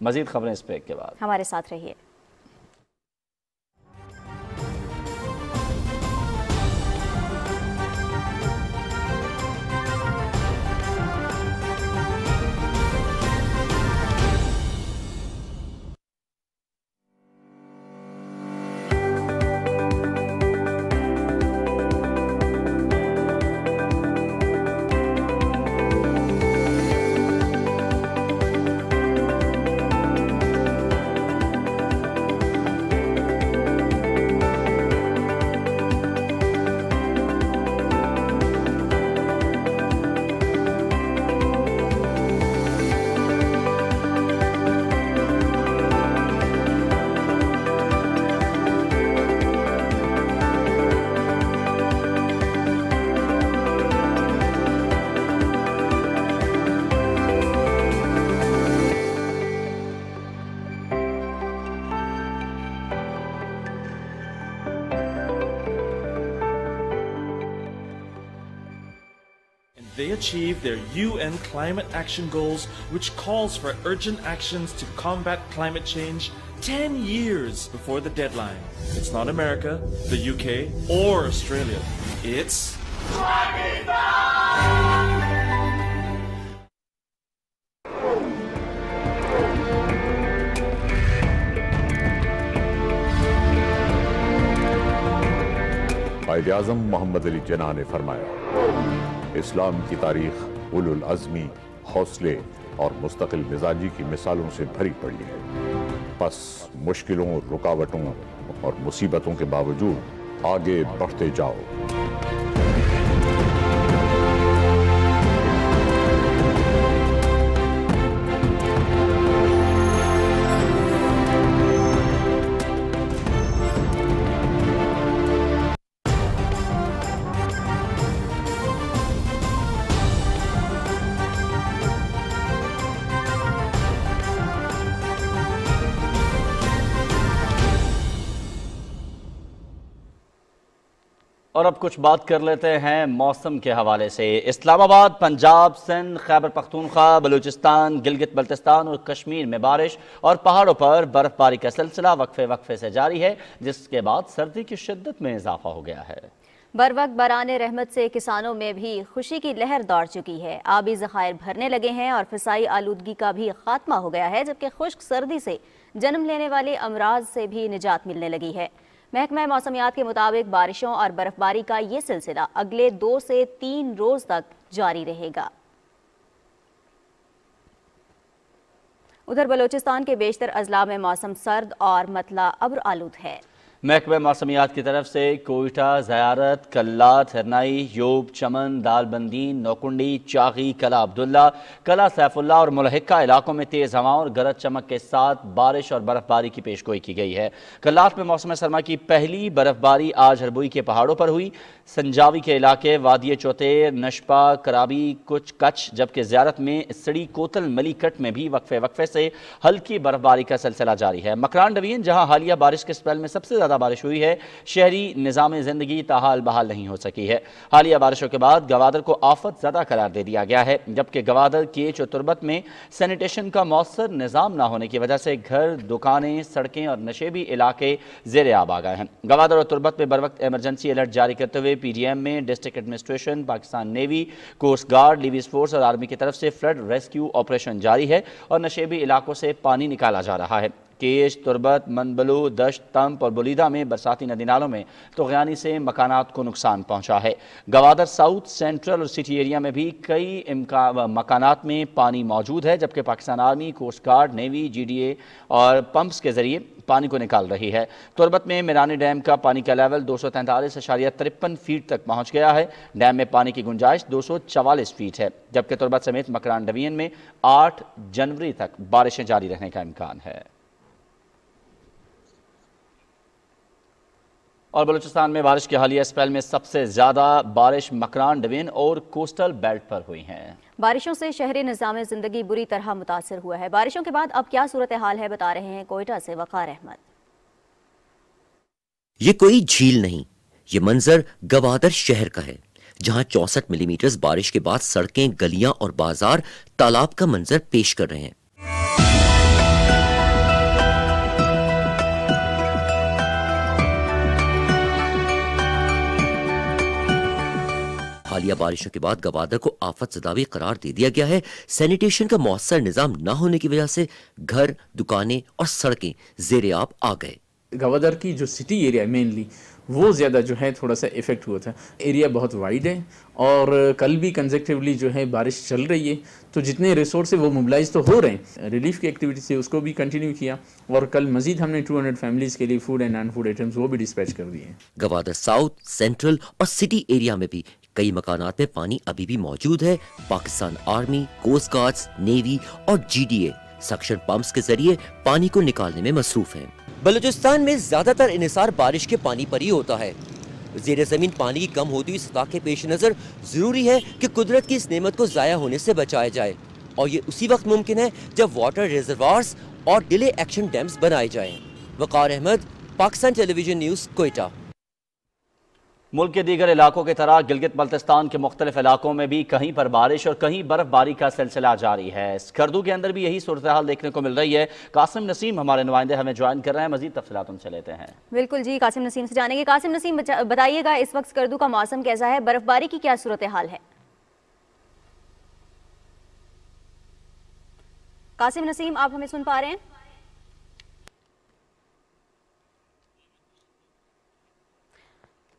मजीद खबरें इस ब्रेक के बाद हमारे साथ रहिए achieve their UN climate action goals, which calls for urgent actions to combat climate change 10 years before the deadline. It's not America, the UK, or Australia. It's. कायद अजम मोहम्मद अली जना ने फरमाया इस्लाम की तारीख उलुलज़मी हौसले और मुस्तकिल मिजाजी की मिसालों से भरी पड़ी है बस मुश्किलों रुकावटों और मुसीबतों के बावजूद आगे बढ़ते जाओ और अब कुछ बात कर लेते हैं मौसम के हवाले से इस्लामाबाद पंजाब सिंध खैबर पख्तूनख्वा बलूचिस्तान गिलगित बल्तिस्तान और कश्मीर में बारिश और पहाड़ों पर बर्फबारी का सिलसिला वक्फे वक्फे से जारी है जिसके बाद सर्दी की शिद्दत में इजाफा हो गया है बर वक्त बरान रहमत से किसानों में भी खुशी की लहर दौड़ चुकी है आबी जखायर भरने लगे हैं और फिसाई आलूदगी का भी खात्मा हो गया है जबकि खुश्क सर्दी से जन्म लेने वाले अमराज से भी निजात मिलने लगी है महकमा मौसमियात के मुताबिक बारिशों और बर्फबारी का ये सिलसिला अगले दो से तीन रोज तक जारी रहेगा उधर बलूचिस्तान के बेशतर अजला में मौसम सर्द और मतला अब्र आलूद है महकमे मौसमियात की तरफ से कोयटा ज़्यारत कल्लात हरनाई यूब चमन दालबंदीन नौकुंडी चागी कला अब्दुल्ला कला सैफुल्ला और मुलहका इलाकों में तेज़ हवाओं और गरज चमक के साथ बारिश और बर्फबारी की पेशगोई की गई है कल्लात में मौसम सरमा की पहली बर्फबारी आज हरबुई के पहाड़ों पर हुई संजावी के इलाके वादिय चौतेर नशपा कराबी कुछ कच्छ जबकि ज्यारत में सड़ी कोतल मलीकट में भी वक्फे वक्फे से हल्की बर्फबारी का सिलसिला जारी है मकरान डवीन जहाँ हालिया बारिश के स्पेल में सबसे ज़्यादा ज़्यादा बारिश हुई है शहरी निज़ाम ज़िंदगी ताहाल बहाल नहीं हो सकी है हालिया बारिशों के बाद गवादर को आफत ज़्यादा करार दे दिया गया है जबकि गवादर के चतुर्बत में सैनिटेशन का मौसर निज़ाम ना होने की वजह से घर दुकानें सड़कें और नशेबी इलाके जेर आब आ गए हैं गवादर और तुर्बत में बर वक्त एमरजेंसी अलर्ट जारी करते हुए पी डी एम में district administration Pakistan navy coast guard levies force और आर्मी की तरफ से फ्लड रेस्क्यू ऑपरेशन जारी है और नशेबी इलाकों से पानी निकाला जा रहा है केश तुरबत मनबलू दश्त तम्प और बुलीदा में बरसाती नदी नालों में तुगानी से मकानात को नुकसान पहुँचा है गवादर साउथ सेंट्रल और सिटी एरिया में भी कई मकानात में पानी मौजूद है जबकि Pakistan army coast guard navy G D A और पम्प्स के जरिए पानी को निकाल रही है तुरबत में मिरानी डैम का पानी का लेवल दो सौ तैंतालीस अशारिया तिरपन फीट तक पहुँच गया है डैम में पानी की गुंजाइश दो सौ चवालीस फीट है जबकि तुरबत समेत मकरान डवियन में आठ जनवरी तक बारिशें जारी रहने का इम्कान है और बलूचिस्तान में बारिश की हालिया स्पेल में सबसे ज़्यादा बारिश मकरान डवेन और कोस्टल बेल्ट पर हुई है बारिशों से शहरी निज़ाम ज़िंदगी बुरी तरह मुतासर हुआ है बारिशों के बाद अब क्या सूरत हाल है बता रहे हैं कोयटा से वक़ार अहमद ये कोई झील नहीं ये मंजर गवादर शहर का है जहां चौसठ मिलीमीटर बारिश के बाद सड़कें गलियां और बाजार तालाब का मंजर पेश कर रहे हैं हालिया बारिशों के बाद गवादर को आफत सदावी करार दे दिया गया है सैनिटेशन का मौसर निज़ाम न होने की वजह से घर दुकानें और सड़कें जेर आप आ गए गवादर की जो सिटी एरिया मेनली वो ज़्यादा जो है थोड़ा सा इफ़ेक्ट हुआ था एरिया बहुत वाइड है और कल भी कंजेक्टिवली जो है बारिश चल रही है तो जितने रिसोर्स है वो मोबलाइज तो हो रहे हैं रिलीफ की एक्टिविटी से उसको भी कंटिन्यू किया और कल मजीद हमने 200 फैमिलीज़ के लिए food and non food items वो भी डिस्पैच कर दिए गवादर साउथ सेंट्रल और सिटी एरिया में भी कई मकान में पानी अभी भी मौजूद है Pakistan army coast guards navy और जी डी सक्शन पंप के जरिए पानी को निकालने में मसरूफ है बलूचिस्तान में ज्यादातर इसार बारिश के पानी पर ही होता है जेर जमीन पानी की कम होती हुई सतह के पेश नज़र जरूरी है कि कुदरत की इस नियमत को ज़ाया होने से बचाया जाए और ये उसी वक्त मुमकिन है जब वाटर रिजर्वार्स और डिले एक्शन डैम्स बनाए जाएँ वकार अहमद पाकिस्तान टेलीविजन न्यूज़ कोयटा मुल्क के दीगर इलाकों की तरह गिलगित बल्तिस्तान के मुख्तलिफ इलाकों में भी कहीं पर बारिश और कहीं बर्फबारी का सिलसिला जारी है स्कर्दू के अंदर भी यही सूरत हाल देखने को मिल रही है कासिम नसीम हमारे नुमाइंदे हमें ज्वाइन कर रहे हैं मजीद तफसला उनसे लेते हैं बिल्कुल जी कासिम नसीम से जानेंगे कासिम नसीम बताइएगा इस वक्त स्कर्दू का मौसम कैसा है बर्फबारी की क्या सूरत हाल है कासिम नसीम आप हमें सुन पा रहे हैं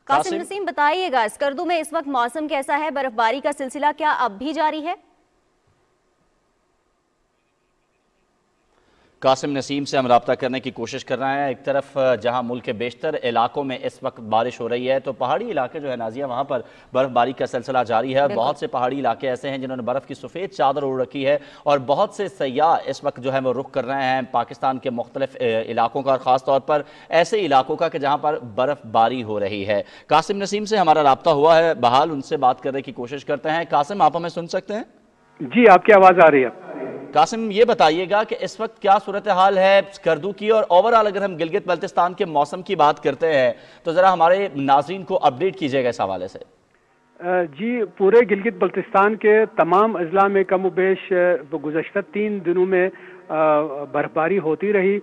कासिम नसीम बताइएगा इस में इस वक्त मौसम कैसा है बर्फबारी का सिलसिला क्या अब भी जारी है कासिम नसीम से हम रबता करने की कोशिश कर रहे हैं एक तरफ जहां मुल्क के बेशतर इलाकों में इस वक्त बारिश हो रही है तो पहाड़ी इलाके जो है नाजिया वहां पर बर्फबारी का सिलसिला जारी है और बहुत से पहाड़ी इलाके ऐसे हैं जिन्होंने बर्फ़ की सफ़ेद चादर उड़ रखी है और बहुत से सयाह इस वक्त जो है वो रुख कर रहे हैं पाकिस्तान के मुख्तलिफ इलाकों का और ख़ास तौर पर ऐसे इलाकों का कि जहाँ पर बर्फ़बारी हो रही है कासिम नसीम से हमारा रबता हुआ है बहाल उनसे बात करने की कोशिश करते हैं कासिम आप हमें सुन सकते हैं जी आपकी आवाज़ आ रही है कासिम ये बताइएगा कि इस वक्त क्या सूरत हाल है स्कर्दू की और ओवरऑल अगर हम गिलगित बल्तिस्तान के मौसम की बात करते हैं तो ज़रा हमारे नाजरन को अपडेट कीजिएगा इस हवाले से जी पूरे गिलगित बल्तिस्तान के तमाम अजला में कम उबेश गुजशत तीन दिनों में बर्फबारी होती रही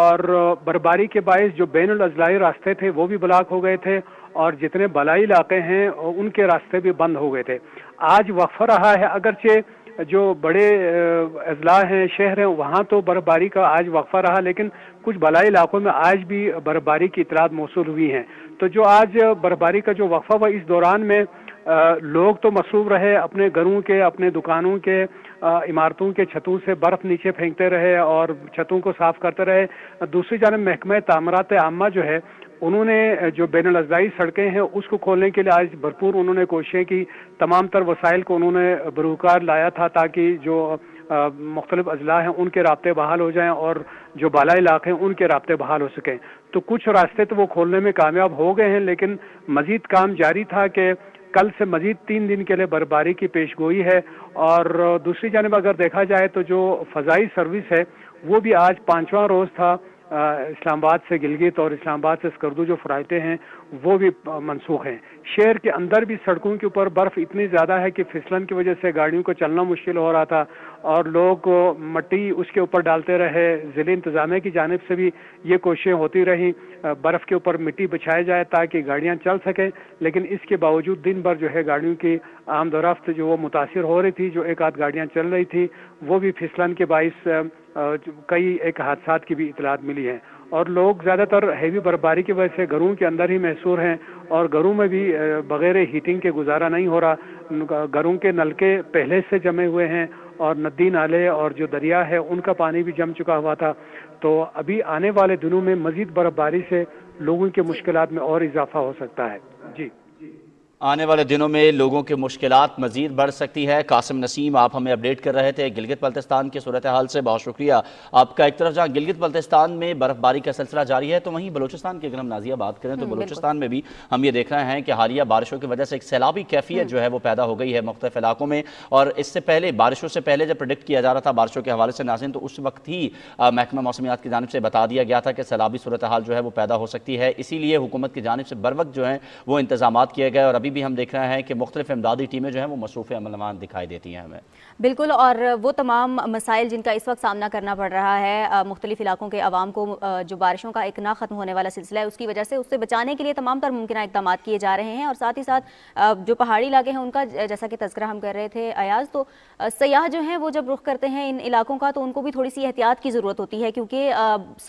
और बर्फबारी के बायस जो बैन अजलाई रास्ते थे वो भी ब्लॉक हो गए थे और जितने बलाई इलाके हैं उनके रास्ते भी बंद हो गए थे आज वक्फा रहा है अगरचे जो बड़े अजला हैं शहर हैं वहाँ तो बर्फबारी का आज वक्फा रहा लेकिन कुछ बलाई इलाकों में आज भी बर्फबारी की इतरात मौसू हुई हैं तो जो आज बर्फबारी का जो वक्फा हुआ इस दौरान में आ, लोग तो मसरूफ रहे अपने घरों के अपने दुकानों के इमारतों के छतों से बर्फ नीचे फेंकते रहे और छतों को साफ करते रहे दूसरी जानब महकमा तामरात आमा जो है उन्होंने जो बैन अजाई सड़कें हैं उसको खोलने के लिए आज भरपूर उन्होंने कोशिशें की तमाम तर वसाइल को उन्होंने बरूकार लाया था ताकि जो मुख्तलिफ अजला हैं उनके रबते बहाल हो जाएं और जो बाला इलाके हैं उनके रबते बहाल हो सकें तो कुछ रास्ते तो वो खोलने में कामयाब हो गए हैं लेकिन मजीद काम जारी था कि कल से मजीद तीन दिन के लिए बर्फबारी की पेश गोई है और दूसरी जानब अगर देखा जाए तो जो फजाई सर्विस है वो भी आज पांचवा रोज था इस्लामाबाद से गिलगित और इस्लामाबाद से स्कर्दू जो फ्लाइटें हैं वो भी मनसूख हैं शहर के अंदर भी सड़कों के ऊपर बर्फ इतनी ज़्यादा है कि फिसलन की वजह से गाड़ियों को चलना मुश्किल हो रहा था और लोग मट्टी उसके ऊपर डालते रहे ज़िले इंतजामिया की जानब से भी ये कोशिशें होती रहीं बर्फ़ के ऊपर मिट्टी बिछाया जाए ताकि गाड़ियाँ चल सकें लेकिन इसके बावजूद दिन भर जो है गाड़ियों की आमदोरफ्त जो वो मुतासर हो रही थी जो एक आध गाड़ियाँ चल रही थी वो भी फिसलन के बायस कई एक हादसा की भी इतलात मिली है और लोग ज़्यादातर हैवी बर्फबारी की वजह से घरों के अंदर ही मैसूर हैं और घरों में भी बगैर हीटिंग के गुजारा नहीं हो रहा घरों के नलके पहले से जमे हुए हैं और नदी नाले और जो दरिया है उनका पानी भी जम चुका हुआ था तो अभी आने वाले दिनों में मजीद बर्फबारी से लोगों की मुश्किल में और इजाफा हो सकता है जी आने वाले दिनों में लोगों की मुश्किल मजीद बढ़ सकती है कासिम नसीम आप हमें अपडेट कर रहे थे गिलगित बल्तिस्तान की सूरत हाल से बहुत शुक्रिया आपका एक तरफ जहाँ गिलगित बल्तिस्तान में बर्फबारी का सिलसिला जारी है तो वहीं बलोचिस्तान की अगर हम नाजिया बात करें तो हम्म, बलोचिस्तान में भी हम ये देख रहे हैं कि हालिया बारिशों की वजह से एक सैलाबी कैफियत हम्म। जो है वो पैदा हो गई है मुख्तफ इलाकों में और इससे पहले बारिशों से पहले जब प्रडिक्ट किया जा रहा था बारिशों के हवाले से नाजिन तो उस वक्त ही महकमा मौसमियात की जानब से बता दिया गया था कि सैलाबी सूरत हाल जो है वो पैदा हो सकती है इसीलिए हुकूमत की जानब से बर वक्त जो है वो इंतजाम किए गए और अभी अभी भी हम देख रहे हैं कि मुख्तलिफ इमदादी टीमें जो हैं वो मसरूफ़ अमलवान दिखाई देती हैं हमें बिल्कुल और वो तमाम मसाइल जिनका इस वक्त सामना करना पड़ रहा है मुख्तलिफ इलाकों के आवाम को जो बारिशों का एक ना ख़त्म होने वाला सिलसिला है उसकी वजह से उससे बचाने के लिए तमाम तर मुमकिन इकदाम किए जा रहे हैं और साथ ही साथ जो पहाड़ी इलाके हैं उनका जैसा कि तस्करा हम कर रहे थे अयाज तो सयाह जो हैं वो जब रुख करते हैं इन इलाकों का तो उनको भी थोड़ी सी एहतियात की ज़रूरत होती है क्योंकि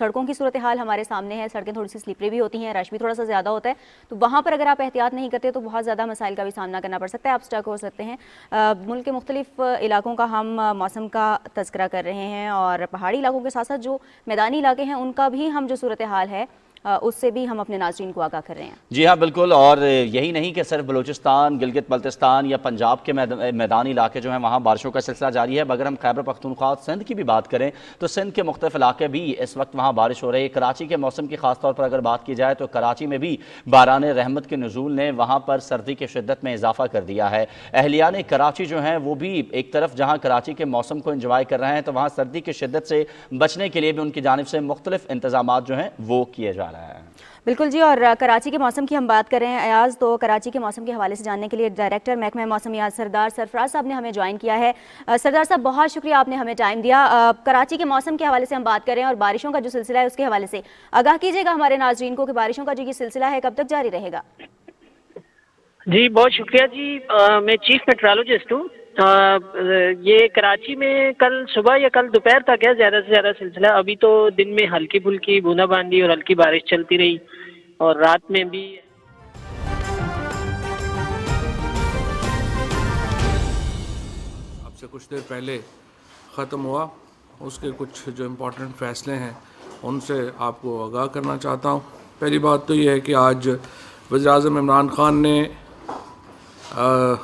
सड़कों की सूरत हाल हमारे सामने है सड़कें थोड़ी सी स्लिपरी भी होती हैं रश भी थोड़ा सा ज़्यादा होता है तो वहाँ पर अगर आप एहतियात नहीं करते तो बहुत ज़्यादा मसाइल का भी सामना करना पड़ सकता है आप स्टक हो सकते हैं आ, मुल्क के मुख्तलिफ इलाकों का हम मौसम का तस्करा कर रहे हैं और पहाड़ी इलाकों के साथ साथ जो मैदानी इलाके हैं उनका भी हम जो सूरत हाल है उससे भी हम अपने नाजरन को आगाह कर रहे हैं जी हाँ बिल्कुल और यही नहीं कि सिर्फ बलोचिस्तान गिलगित बल्तिस्तान या पंजाब के मैदानी इलाके जो हैं वहाँ बारिशों का सिलसिला जारी है अगर हम खैबर पख्तनख्वा सिंध की भी बात करें तो सिंध के मुख्तफ इलाके भी इस वक्त वहाँ बारिश हो रही है कराची के मौसम की खासतौर पर अगर बात की जाए तो कराची में भी बारान रहमत के नजूल ने वहाँ पर सर्दी की शिदत में इजाफा कर दिया है अहलिया ने कराची जो है वो भी एक तरफ जहाँ कराची के मौसम को इंजॉय कर रहे हैं तो वहाँ सर्दी की शिदत से बचने के लिए भी उनकी जानब से मुख्तलिफ इंतजाम जो हैं वो किए जा रहे हैं रहा है बिल्कुल जी और कराची के मौसम की हम बात कर रहे हैं अयाज तो कराची के मौसम के हवाले से जानने के लिए डायरेक्टर महकमा मौसम याद सरदार सरफराज साहब ने हमें ज्वाइन किया है सरदार साहब बहुत शुक्रिया आपने हमें टाइम दिया कराची के मौसम के हवाले से हम बात कर रहे हैं और बारिशों का जो सिलसिला है उसके हवाले से आगाह कीजिएगा हमारे नाजरीन को कि बारिशों का जो ये सिलसिला है कब तक जारी रहेगा जी बहुत शुक्रिया जी आ, मैं चीफ मेट्रोलॉजिस्ट हूँ ये कराची में कल सुबह या कल दोपहर तक है ज़्यादा से ज़्यादा सिलसिला अभी तो दिन में हल्की फुल्की बूंदाबांदी और हल्की बारिश चलती रही और रात में भी आपसे कुछ देर पहले ख़त्म हुआ उसके कुछ जो इम्पोर्टेंट फैसले हैं उनसे आपको आगाह करना चाहता हूँ पहली बात तो ये है कि आज वजी अजम इमरान ख़ान ने आ,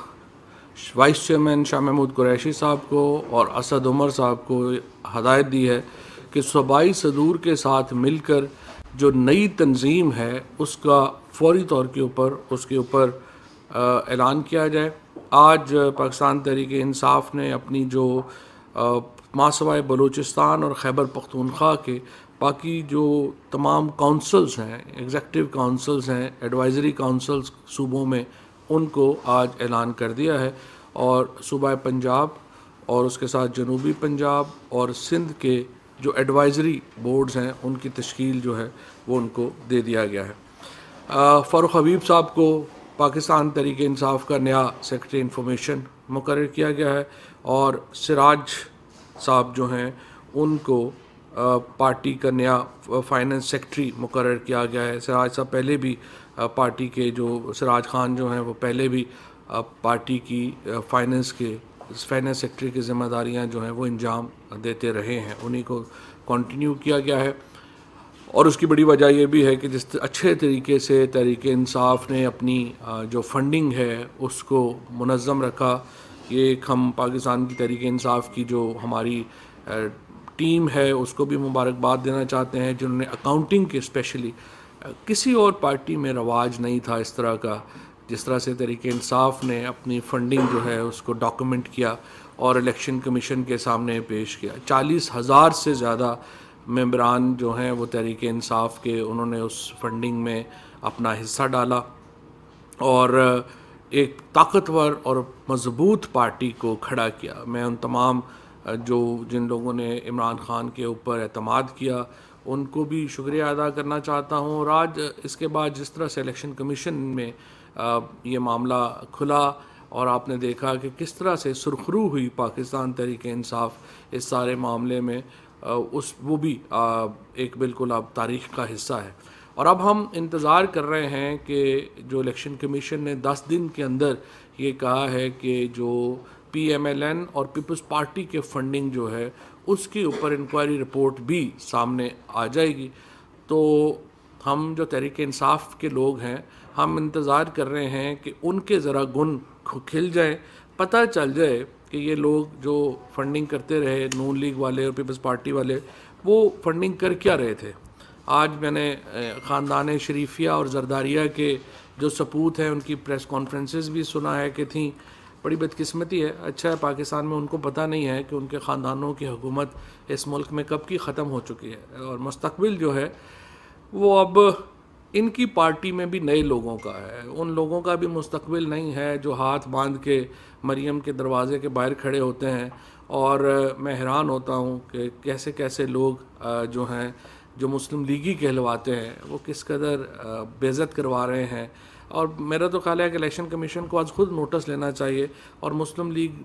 वाइस चेयरमैन शाह महमूद कुरैशी साहब को और असद उमर साहब को हदायत दी है कि सूबाई सदूर के साथ मिलकर जो नई तंजीम है उसका फौरी तौर के ऊपर उसके ऊपर ऐलान किया जाए आज पाकिस्तान तहरीक इंसाफ ने अपनी जो मासवाए बलूचिस्तान और खैबर पख्तूनख्वा के बाकी जो तमाम काउंसल्स हैं एग्जेक्टिव काउंसल्स हैं एडवाइजरी काउंसल्स सूबों में उनको आज ऐलान कर दिया है और सूबा पंजाब और उसके साथ जनूबी पंजाब और सिंध के जो एडवाइज़री बोर्ड्स हैं उनकी तश्कील जो है वो उनको दे दिया गया है फ़ारूक हबीब साहब को पाकिस्तान तरीके इंसाफ का नया सेक्रेटरी इंफॉर्मेशन मुकर किया गया है और सिराज साहब जो हैं उनको पार्टी का नया फाइनेंस सेक्रेटरी मुकर किया गया है सिराज साहब पहले भी पार्टी के जो सराज खान जो हैं वो पहले भी पार्टी की फाइनेंस के फाइनेंस सेक्रेटरी की जिम्मेदारियां जो हैं वो अंजाम देते रहे हैं उन्हीं को कंटिन्यू किया गया है और उसकी बड़ी वजह यह भी है कि जिस अच्छे तरीके से तरीके इंसाफ ने अपनी जो फंडिंग है उसको मनज़म रखा ये एक हम पाकिस्तान की तरीके इंसाफ की जो हमारी टीम है उसको भी मुबारकबाद देना चाहते हैं जिन्होंने अकाउंटिंग के स्पेशली किसी और पार्टी में रवाज नहीं था इस तरह का जिस तरह से तरीके इंसाफ ने अपनी फंडिंग जो है उसको डॉक्यूमेंट किया और इलेक्शन कमीशन के सामने पेश किया चालीस हज़ार से ज़्यादा मम्बरान जो हैं वो तरीके इंसाफ के उन्होंने उस फंडिंग में अपना हिस्सा डाला और एक ताकतवर और मजबूत पार्टी को खड़ा किया मैं उन तमाम जो जिन लोगों ने इमरान खान के ऊपर अतमाद किया उनको भी शुक्रिया अदा करना चाहता हूँ और आज इसके बाद जिस तरह से इलेक्शन कमीशन में ये मामला खुला और आपने देखा कि किस तरह से सुरखरू हुई पाकिस्तान तहरीक इंसाफ इस सारे मामले में उस वो भी एक बिल्कुल अब तारीख का हिस्सा है और अब हम इंतज़ार कर रहे हैं कि जो इलेक्शन कमीशन ने 10 दिन के अंदर ये कहा है कि जो पी एम एल एन और पीपल्स पार्टी के फंडिंग जो है उसके ऊपर इंक्वायरी रिपोर्ट भी सामने आ जाएगी तो हम जो तहरीक इंसाफ के लोग हैं हम इंतज़ार कर रहे हैं कि उनके ज़रा गुन खिल जाए पता चल जाए कि ये लोग जो फंडिंग करते रहे नून लीग वाले और पीपल्स पार्टी वाले वो फंडिंग कर क्या रहे थे आज मैंने ख़ानदान शरीफिया और जरदारिया के जो सपूत हैं उनकी प्रेस कॉन्फ्रेंसेस भी सुना है कि थी बड़ी बदकिस्मती है अच्छा है पाकिस्तान में उनको पता नहीं है कि उनके ख़ानदानों की हुकूमत इस मुल्क में कब की ख़त्म हो चुकी है और मुस्तबिल जो है वो अब इनकी पार्टी में भी नए लोगों का है उन लोगों का भी मुस्तबिल नहीं है जो हाथ बांध के मरीम के दरवाज़े के बाहर खड़े होते हैं और मैं हैरान होता हूँ कि कैसे कैसे लोग जो हैं जो मुस्लिम लीगी कहलवाते हैं वो किस कदर बेज़त करवा रहे हैं और मेरा तो ख्याल है कि इलेक्शन कमीशन को आज खुद नोटिस लेना चाहिए और मुस्लिम लीग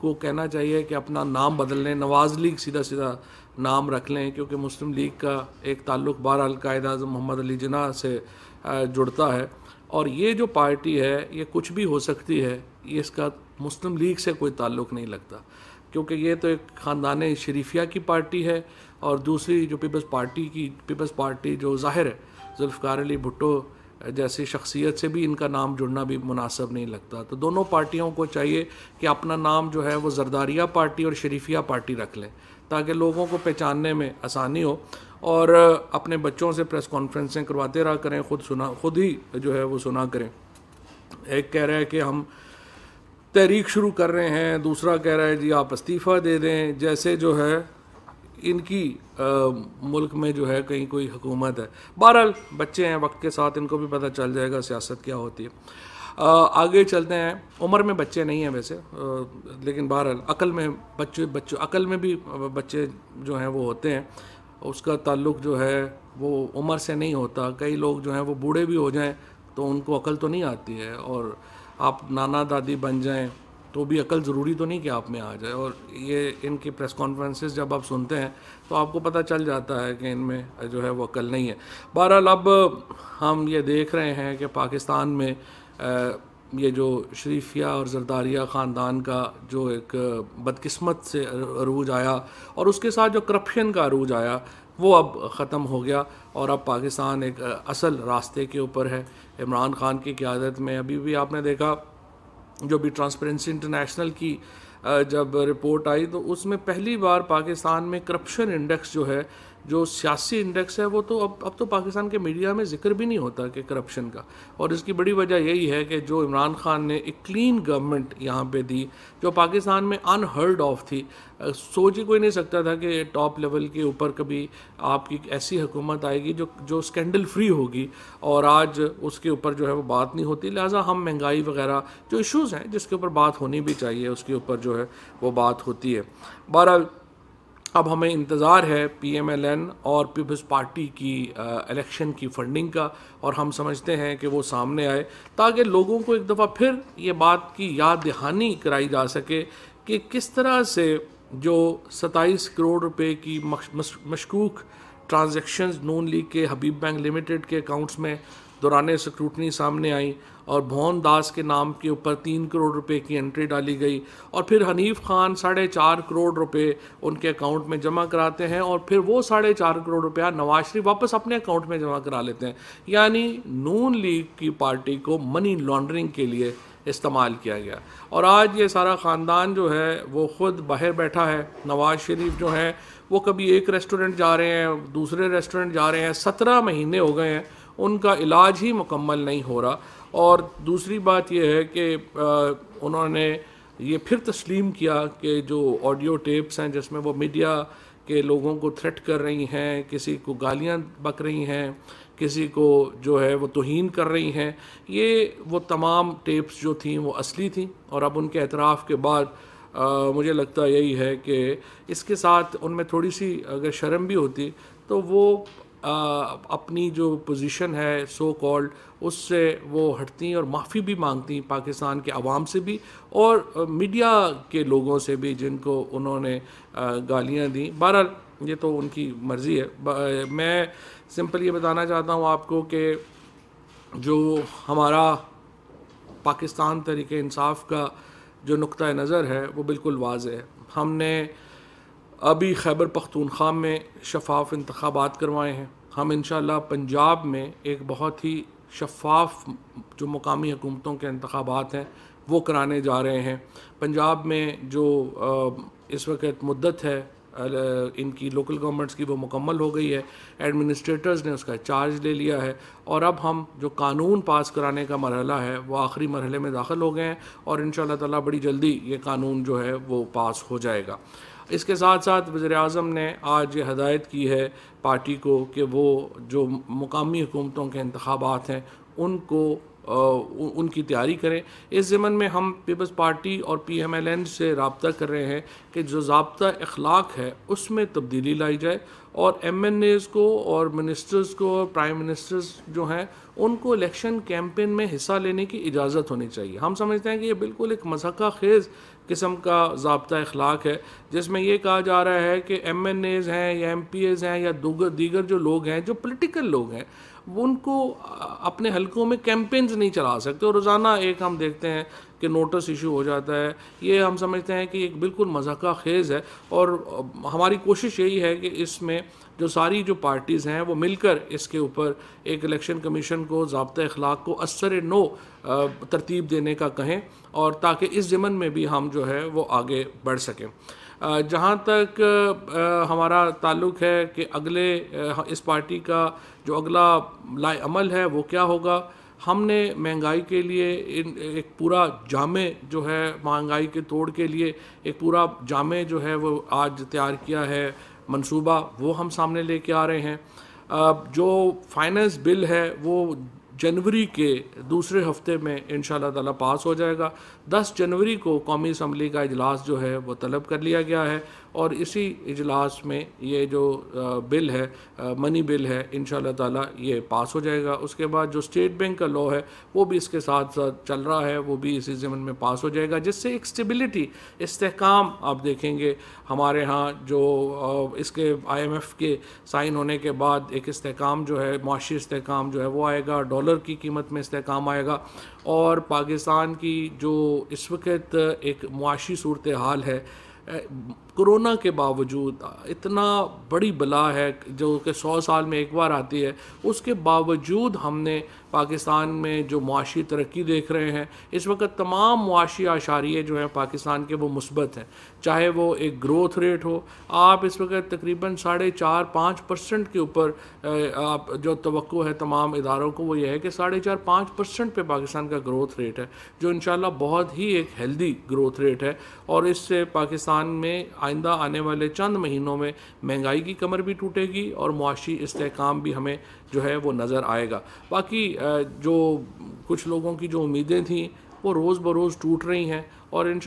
को कहना चाहिए कि अपना नाम बदल लें नवाज़ लीग सीधा सीधा नाम रख लें क्योंकि मुस्लिम लीग का एक ताल्लुक बार अलकायद मोहम्मद अली जना से जुड़ता है और ये जो पार्टी है ये कुछ भी हो सकती है ये इसका मुस्लिम लीग से कोई ताल्लुक नहीं लगता क्योंकि ये तो एक ख़ानदान शरीफिया की पार्टी है और दूसरी जो पीपल्स पार्टी की पीपल्स पार्टी जो ज़ाहिर है जुल्फ़ार अली भुट्टो जैसी शख्सियत से भी इनका नाम जुड़ना भी मुनासब नहीं लगता तो दोनों पार्टियों को चाहिए कि अपना नाम जो है वो जरदारिया पार्टी और शरीफिया पार्टी रख लें ताकि लोगों को पहचानने में आसानी हो और अपने बच्चों से प्रेस कॉन्फ्रेंसें करवाते रहा करें खुद सुना खुद ही जो है वो सुना करें एक कह रहा है कि हम तहरीक शुरू कर रहे हैं दूसरा कह रहा है जी आप इस्तीफ़ा दे दें जैसे जो है इनकी आ, मुल्क में जो है कहीं कोई हुकूमत है बहरहाल बच्चे हैं वक्त के साथ इनको भी पता चल जाएगा सियासत क्या होती है आ, आगे चलते हैं उम्र में बच्चे नहीं हैं वैसे आ, लेकिन बहरहाल अकल में बच्चे बच्चों अकल में भी बच्चे जो हैं वो होते हैं उसका ताल्लुक जो है वो उम्र से नहीं होता कई लोग जो हैं वो बूढ़े भी हो जाएं तो उनको अकल तो नहीं आती है और आप नाना दादी बन जाएं तो भी अकल ज़रूरी तो नहीं कि आप में आ जाए और ये इनकी प्रेस कॉन्फ्रेंसेस जब आप सुनते हैं तो आपको पता चल जाता है कि इनमें जो है वो अकल नहीं है बहरहाल अब हम ये देख रहे हैं कि पाकिस्तान में ये जो शरीफिया और जरदारिया ख़ानदान का जो एक बदकिस्मत से अरूज आया और उसके साथ जो करप्शन का अरूज आया वो अब ख़त्म हो गया और अब पाकिस्तान एक असल रास्ते के ऊपर है इमरान खान की क्यादत में अभी भी आपने देखा जो भी ट्रांसपेरेंसी इंटरनेशनल की जब रिपोर्ट आई तो उसमें पहली बार पाकिस्तान में करप्शन इंडेक्स जो है जो सियासी इंडेक्स है वो तो अब अब तो पाकिस्तान के मीडिया में जिक्र भी नहीं होता कि करप्शन का और इसकी बड़ी वजह यही है कि जो इमरान खान ने एक क्लीन गवर्नमेंट यहाँ पे दी जो पाकिस्तान में अनहर्ड ऑफ थी सोच ही कोई नहीं सकता था कि टॉप लेवल के ऊपर कभी आपकी ऐसी हुकूमत आएगी जो जो स्कैंडल फ्री होगी और आज उसके ऊपर जो है वो बात नहीं होती लिहाजा हम महंगाई वगैरह जो इश्यूज़ हैं जिसके ऊपर बात होनी भी चाहिए उसके ऊपर जो है वो बात होती है बहरहाल अब हमें इंतज़ार है पीएमएलएन और पीपल्स पार्टी की इलेक्शन की फंडिंग का और हम समझते हैं कि वो सामने आए ताकि लोगों को एक दफ़ा फिर ये बात की याद दहानी कराई जा सके कि किस तरह से जो 27 करोड़ रुपए की मशकूक ट्रांजैक्शंस नून लीग के हबीब बैंक लिमिटेड के अकाउंट्स में दौरान स्क्रूटनी सामने आई और भवन दास के नाम के ऊपर तीन करोड़ रुपए की एंट्री डाली गई और फिर हनीफ खान साढ़े चार करोड़ रुपए उनके अकाउंट में जमा कराते हैं और फिर वो साढ़े चार करोड़ रुपया नवाज शरीफ वापस अपने अकाउंट में जमा करा लेते हैं यानी नून लीग की पार्टी को मनी लॉन्ड्रिंग के लिए इस्तेमाल किया गया और आज ये सारा ख़ानदान जो है वो ख़ुद बाहर बैठा है नवाज शरीफ जो हैं वो कभी एक रेस्टोरेंट जा रहे हैं दूसरे रेस्टोरेंट जा रहे हैं सत्रह महीने हो गए हैं उनका इलाज ही मुकम्मल नहीं हो रहा और दूसरी बात यह है कि उन्होंने ये फिर तस्लीम किया कि जो ऑडियो टेप्स हैं जिसमें वो मीडिया के लोगों को थ्रेट कर रही हैं किसी को गालियाँ बक रही हैं किसी को जो है वो तोहन कर रही हैं ये वो तमाम टेप्स जो थी वो असली थी और अब उनके एतराफ़ के बाद आ, मुझे लगता यही है कि इसके साथ उनमें थोड़ी सी अगर शर्म भी होती तो वो अपनी जो पोजीशन है सो कॉल्ड उससे वो हटती और माफ़ी भी मांगती पाकिस्तान के आवाम से भी और मीडिया के लोगों से भी जिनको उन्होंने गालियाँ दी बहरहाल ये तो उनकी मर्ज़ी है मैं सिंपल ये बताना चाहता हूँ आपको कि जो हमारा पाकिस्तान तरीके इंसाफ का जो नुक़ नज़र है वो बिल्कुल वाज है हमने अभी खैबर पख्तूनख्वा में शफाफ इंतबात करवाए हैं हम इन पंजाब में एक बहुत ही शफाफ जो मुकामी हुकूमतों के इंतबात हैं वो कराने जा रहे हैं पंजाब में जो इस वक्त मुद्दत है इनकी लोकल गवर्नमेंट्स की वो मुकम्मल हो गई है एडमिनिस्ट्रेटर्स ने उसका चार्ज ले लिया है और अब हम जो कानून पास कराने का मरहला है वो आखिरी मरहले में दाखिल हो गए हैं और इन ताला बड़ी जल्दी ये कानून जो है वो पास हो जाएगा इसके साथ साथ वज़र अजम ने आज ये हदायत की है पार्टी को कि वो जो मुकामी हुकूमतों के इंतबात हैं उनको आ, उनकी तैयारी करें इस ज़मन में हम पीपल्स पार्टी और पी एम एल एन से रबता कर रहे हैं कि जो जबता अखलाक है उसमें तब्दीली लाई जाए और एम एन एज़ को और मिनिस्टर्स को और प्राइम मिनिस्टर्स जो हैं उनको इलेक्शन कैंपेन में हिस्सा लेने की इजाज़त होनी चाहिए हम समझते हैं कि ये बिल्कुल एक मजहका खेज़ किस्म का जबता अखलाक है जिसमें यह कहा जा रहा है कि एम एन एज़ हैं या एम पी एज़ हैं या दूगर दीगर जो लोग हैं जो पोलिटिकल लोग हैं वो उनको अपने हल्कों में कैंपेन्स नहीं चला सकते और रोज़ाना एक हम देखते हैं कि नोटिस इशू हो जाता है ये हम समझते हैं कि एक बिल्कुल मजाक खेज़ है और हमारी कोशिश यही है कि इसमें जो सारी जो पार्टीज़ हैं वो मिलकर इसके ऊपर एक इलेक्शन कमीशन को जबता अखलाक को असर नो तरतीब देने का कहें और ताकि इस ज़मन में भी हम जो है वो आगे बढ़ सकें जहाँ तक हमारा ताल्लुक है कि अगले इस पार्टी का जो अगला लाल है वो क्या होगा हमने महंगाई के लिए इन एक पूरा जामे जो है महंगाई के तोड़ के लिए एक पूरा जामे जो है वो आज तैयार किया है मंसूबा वो हम सामने लेके आ रहे हैं जो फाइनेंस बिल है वो जनवरी के दूसरे हफ्ते में इन ताला पास हो जाएगा 10 जनवरी को कौमी असम्बली का अजलास जो है वो तलब कर लिया गया है और इसी इजलास में ये जो बिल है मनी बिल है इन ताला ये पास हो जाएगा उसके बाद जो स्टेट बैंक का लॉ है वो भी इसके साथ साथ चल रहा है वो भी इसी ज़मन में पास हो जाएगा जिससे एक स्टेबिलिटी इसकाम आप देखेंगे हमारे यहाँ जो इसके आईएमएफ के साइन होने के बाद एक इसकाम जो है माशी इसकाम जो है वो आएगा डॉलर की कीमत में इसकाम आएगा और पाकिस्तान की जो इस वक्त एक मुआशी सूरत हाल है कोरोना के बावजूद इतना बड़ी बला है जो कि सौ साल में एक बार आती है उसके बावजूद हमने पाकिस्तान में जो मुआशी तरक्की देख रहे हैं इस वक्त तमाम मुआशी आशारे जो हैं पाकिस्तान के वो मुसबत हैं चाहे वो एक ग्रोथ रेट हो आप इस वक्त तकरीबन साढ़े चार पाँच परसेंट के ऊपर आप जो तो है तमाम इदारों को वो ये है कि साढ़े चार पाँच परसेंट पर पाकिस्तान का ग्रोथ रेट है जो इन बहुत ही एक हेल्दी ग्रोथ रेट है और इससे पाकिस्तान में आइंदा आने वाले चंद महीनों में महंगाई की कमर भी टूटेगी और मुआशी इसकाम भी हमें जो है वो नज़र आएगा बाकी जो कुछ लोगों की जो उम्मीदें थीं वो रोज़ बरोज़ टूट रही हैं और इन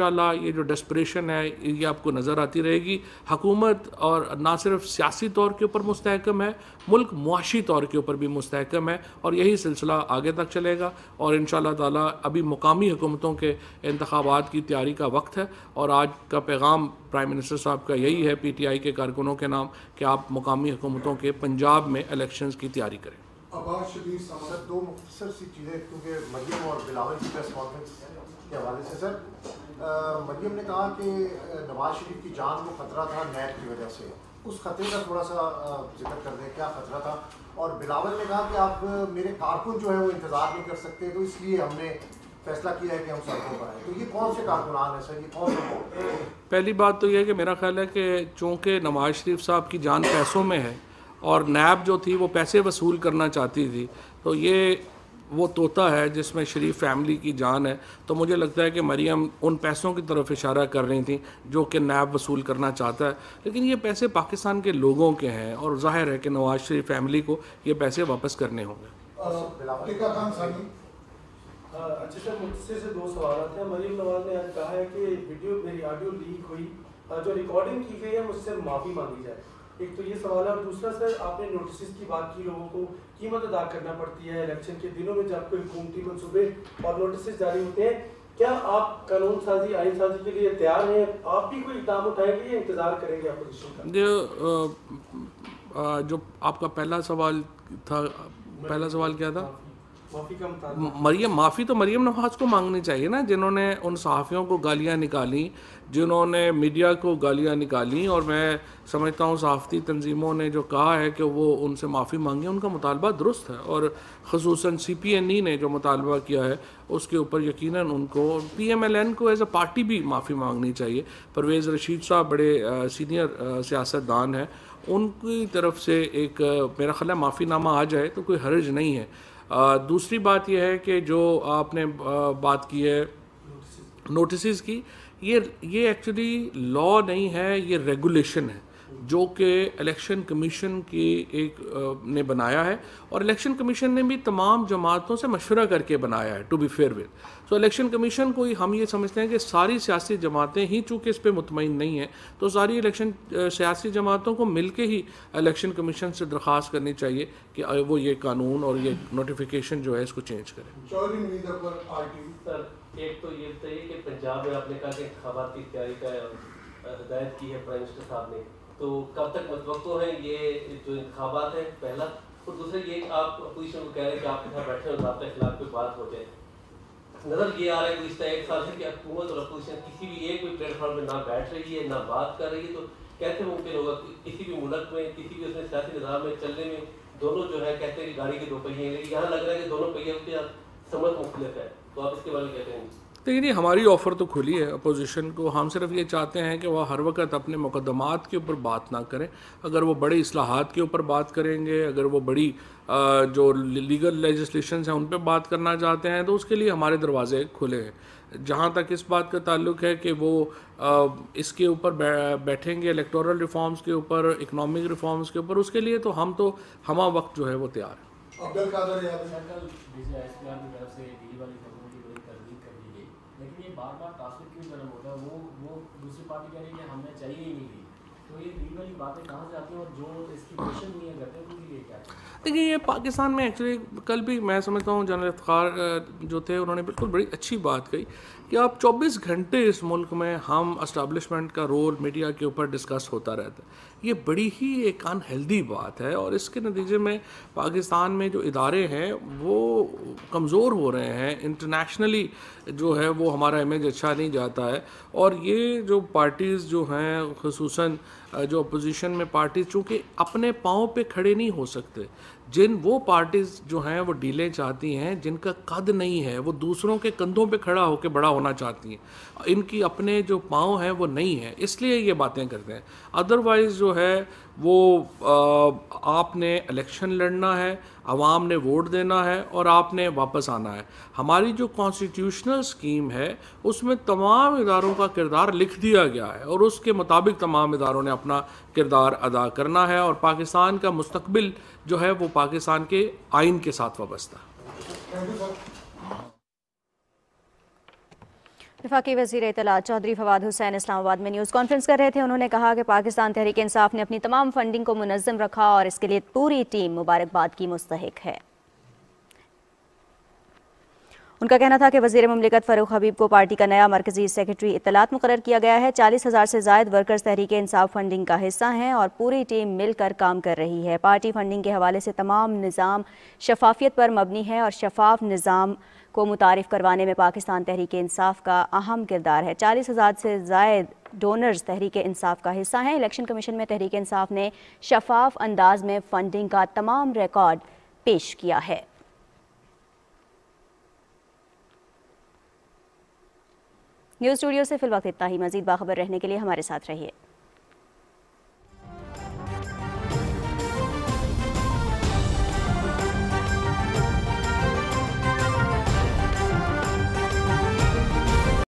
ये जो डेस्परेशन है ये आपको नज़र आती रहेगी हकूमत और ना सिर्फ सियासी तौर के ऊपर मुस्तकम है मुल्क मुआशी तौर के ऊपर भी मुस्तकम है और यही सिलसिला आगे तक चलेगा और इन ताला अभी मुकामी हुकूमतों के इंतबात की तैयारी का वक्त है और आज का पैगाम प्राइम मिनिस्टर साहब का यही है पी टी आई के कारकुनों के नाम कि आप मुकामी हुकूमतों के पंजाब में इलेक्शन की तैयारी करें शरीफ साहब दो मुख्तर सी चीज़ें क्योंकि मरियम और बिलावल की प्रेस कॉन्फ्रेंस के हवाले से सर मरियम ने कहा कि नवाज शरीफ की जान को खतरा था नैब की वजह से उस खतरे का थोड़ा सा जिक्र कर दें क्या खतरा था और बिलावल ने कहा कि आप मेरे कारकुन जो है वो इंतज़ार नहीं कर सकते तो इसलिए हमने फैसला किया है कि हम सड़कों पर आए तो ये कौन से कारकुनान है सर ये कौन से पहली बात तो यह है कि मेरा ख्याल है कि चूँकि नवाज शरीफ साहब की जान पैसों में है और नैब जो थी वो पैसे वसूल करना चाहती थी तो ये वो तोता है जिसमें शरीफ फैमिली की जान है तो मुझे लगता है कि मरियम उन पैसों की तरफ इशारा कर रही थी जो कि नैब वसूल करना चाहता है लेकिन ये पैसे पाकिस्तान के लोगों के हैं और जाहिर है कि नवाज शरीफ फैमिली को ये पैसे वापस करने होंगे हाँ, अच्छा सर मुझसे से दो सवाल आते हैं मरीम नवाज ने आज कहा है कि वीडियो मेरी ऑडियो लीक हुई हाँ, जो रिकॉर्डिंग की गई है मुझसे माफ़ी मांगी जाए एक तो ये सवाल है और दूसरा सर आपने नोटिस की बात की लोगों को कीमत अदा करना पड़ती है इलेक्शन के दिनों में जब कोई हुकूमती सुबह और नोटिस जारी होते हैं क्या आप कानून साजी आइन साजी के लिए तैयार हैं आप भी कोई इकदाम उठाएंगे या इंतज़ार करेंगे अपोजिशन का जो आ, जो आपका पहला सवाल था पहला सवाल क्या था हाँ। मरियम माफ़ी तो मरियम नवाज़ को मांगनी चाहिए ना जिन्होंने उन सहाफ़ियों को गालियाँ निकाली जिन्होंने मीडिया को गालियाँ निकाली और मैं समझता हूँ सहाफ़ती तनजीमों ने जो कहा है कि वो उनसे माफ़ी मांगी उनका मुतालबा दुरुस्त है और खसूस C P N E e ने जो मुतालबा किया है उसके ऊपर यकीन उनको पी एम एल एन को एज़ अ पार्टी भी माफ़ी मांगनी चाहिए परवेज़ रशीद साहब बड़े सीनियर सियासतदान हैं उनकी तरफ से एक मेरा ख्याल माफ़ीनामा आ जाए तो कोई हर्ज नहीं है दूसरी बात यह है कि जो आपने बात की है नोटिस की ये ये एक्चुअली लॉ नहीं है ये रेगुलेशन है जो कि इलेक्शन कमीशन की एक ने बनाया है और इलेक्शन कमीशन ने भी तमाम जमातों से मशवरा करके बनाया है to be fair with so election commission को ही हम ये समझते हैं कि सारी सियासी जमातें ही चूँकि इस पर मुतमिन नहीं हैं तो सारी इलेक्शन सियासी जमातों को मिल के ही इलेक्शन कमीशन से दरख्वास्त करनी चाहिए कि वो ये कानून और ये नोटिफिकेशन जो है इसको चेंज करें एक तो ये ये कि पंजाब में आपने कहा कि की तैयारी का हिदायत की है प्राइम मिनिस्टर साहब ने तो कब तक मतवक्त है ये जो इंतबात है पहला और दूसरा ये आप अपोजिशन को कह रहे हैं कि आपके साथ बैठे और आपके खिलाफ कोई बात हो जाए नज़र ये आ रहा है गुजरात एक साल से कि हुकूमत और अपोजिशन किसी भी एक भी प्लेटफॉर्म पर ना बैठ रही है ना बात कर रही है तो कैसे मुमकिन होगा कि किसी भी मुल्क में किसी भी उसमें सियासी निज़ाम में चलने में दोनों जो है कहते हैं कि गाड़ी के दो पहिए यहाँ लग रहा है कि दोनों पहिए समझ मुख्तलिफ है तो आप इसके बारे में कहते हैं देखिए नहीं हमारी ऑफ़र तो खुली है अपोजिशन को हम सिर्फ ये चाहते हैं कि वह हर वक्त अपने मुकदमात के ऊपर बात ना करें अगर वो बड़े असलाहत के ऊपर बात करेंगे अगर वो बड़ी जो लीगल लेजिस्लेशन हैं उन पर बात करना चाहते हैं तो उसके लिए हमारे दरवाज़े खुले हैं जहाँ तक इस बात का ताल्लुक है कि वो आ, इसके ऊपर बैठेंगे इलेक्टोरल रिफॉर्म्स के ऊपर इकनॉमिक रिफॉर्म्स के ऊपर उसके लिए तो हम तो हम वक्त जो है वो तैयार है पार्टी कह रही है हमें चाहिए ही नहीं तो ये वाली बातें कहाँ हैं और जो इसकी नहीं है करते लिए क्या देखिए ये पाकिस्तान में एक्चुअली कल भी मैं समझता हूँ जनरल इफ्तार जो थे उन्होंने बिल्कुल बड़ी अच्छी बात कही कि आप 24 घंटे इस मुल्क में हम इस्टबलिशमेंट का रोल मीडिया के ऊपर डिस्कस होता रहता है ये बड़ी ही एक अनहेल्दी बात है और इसके नतीजे में पाकिस्तान में जो इदारे हैं वो कमज़ोर हो रहे हैं इंटरनेशनली जो है वो हमारा इमेज अच्छा नहीं जाता है और ये जो पार्टीज़ जो हैं खसूस जो अपोजिशन में पार्टीज चूँकि अपने पाँव पर खड़े नहीं हो सकते जिन वो पार्टीज जो हैं वो डीलें चाहती हैं जिनका कद नहीं है वो दूसरों के कंधों पे खड़ा होकर बड़ा होना चाहती हैं इनकी अपने जो पाँव हैं वो नहीं है इसलिए ये बातें करते हैं अदरवाइज़ जो है वो आ, आपने इलेक्शन लड़ना है आवाम ने वोट देना है और आपने वापस आना है हमारी जो कॉन्स्टिट्यूशनल स्कीम है उसमें तमाम इदारों का किरदार लिख दिया गया है और उसके मुताबिक तमाम इदारों ने अपना किरदार अदा करना है और पाकिस्तान का मुस्तबिल जो है वो पाकिस्तान के आइन के साथ वाबस्ता वफाक वजीर इतला चौधरी फवाद हुसैन इस्लामाबाद में न्यूज़ कॉन्फ्रेंस कर रहे थे उन्होंने कहा कि पाकिस्तान तहरीक इंसाफ ने अपनी तमाम फंडिंग को मुनजम रखा और इसके लिए पूरी टीम मुबारकबाद की मुस्तक है उनका कहना था कि वजीर ममलिकत फ़रूख हबीब को पार्टी का नया मरकजी सेक्रेटरी इतलात मुकर किया गया है चालीस हज़ार से जायद वर्कर्स तहरीक इंसाफ फंडिंग का हिस्सा हैं और पूरी टीम मिलकर काम कर रही है पार्टी फंडिंग के हवाले से तमाम निज़ाम शफाफियत पर मबनी है और शफाफ निज़ाम को मुतारफ़ करवाने में पाकिस्तान तहरीक इंसाफ का अहम किरदार है चालीस हज़ार से जायद डोनर्स तहरीक इंसाफ का हिस्सा हैं इलेक्शन कमीशन में तहरीक इंसाफ ने शफाफ अंदाज में फंडिंग का तमाम रिकॉर्ड पेश किया है न्यूज़ स्टूडियो से वक्त इतना ही मजीद बाखबर रहने के लिए हमारे साथ रहिए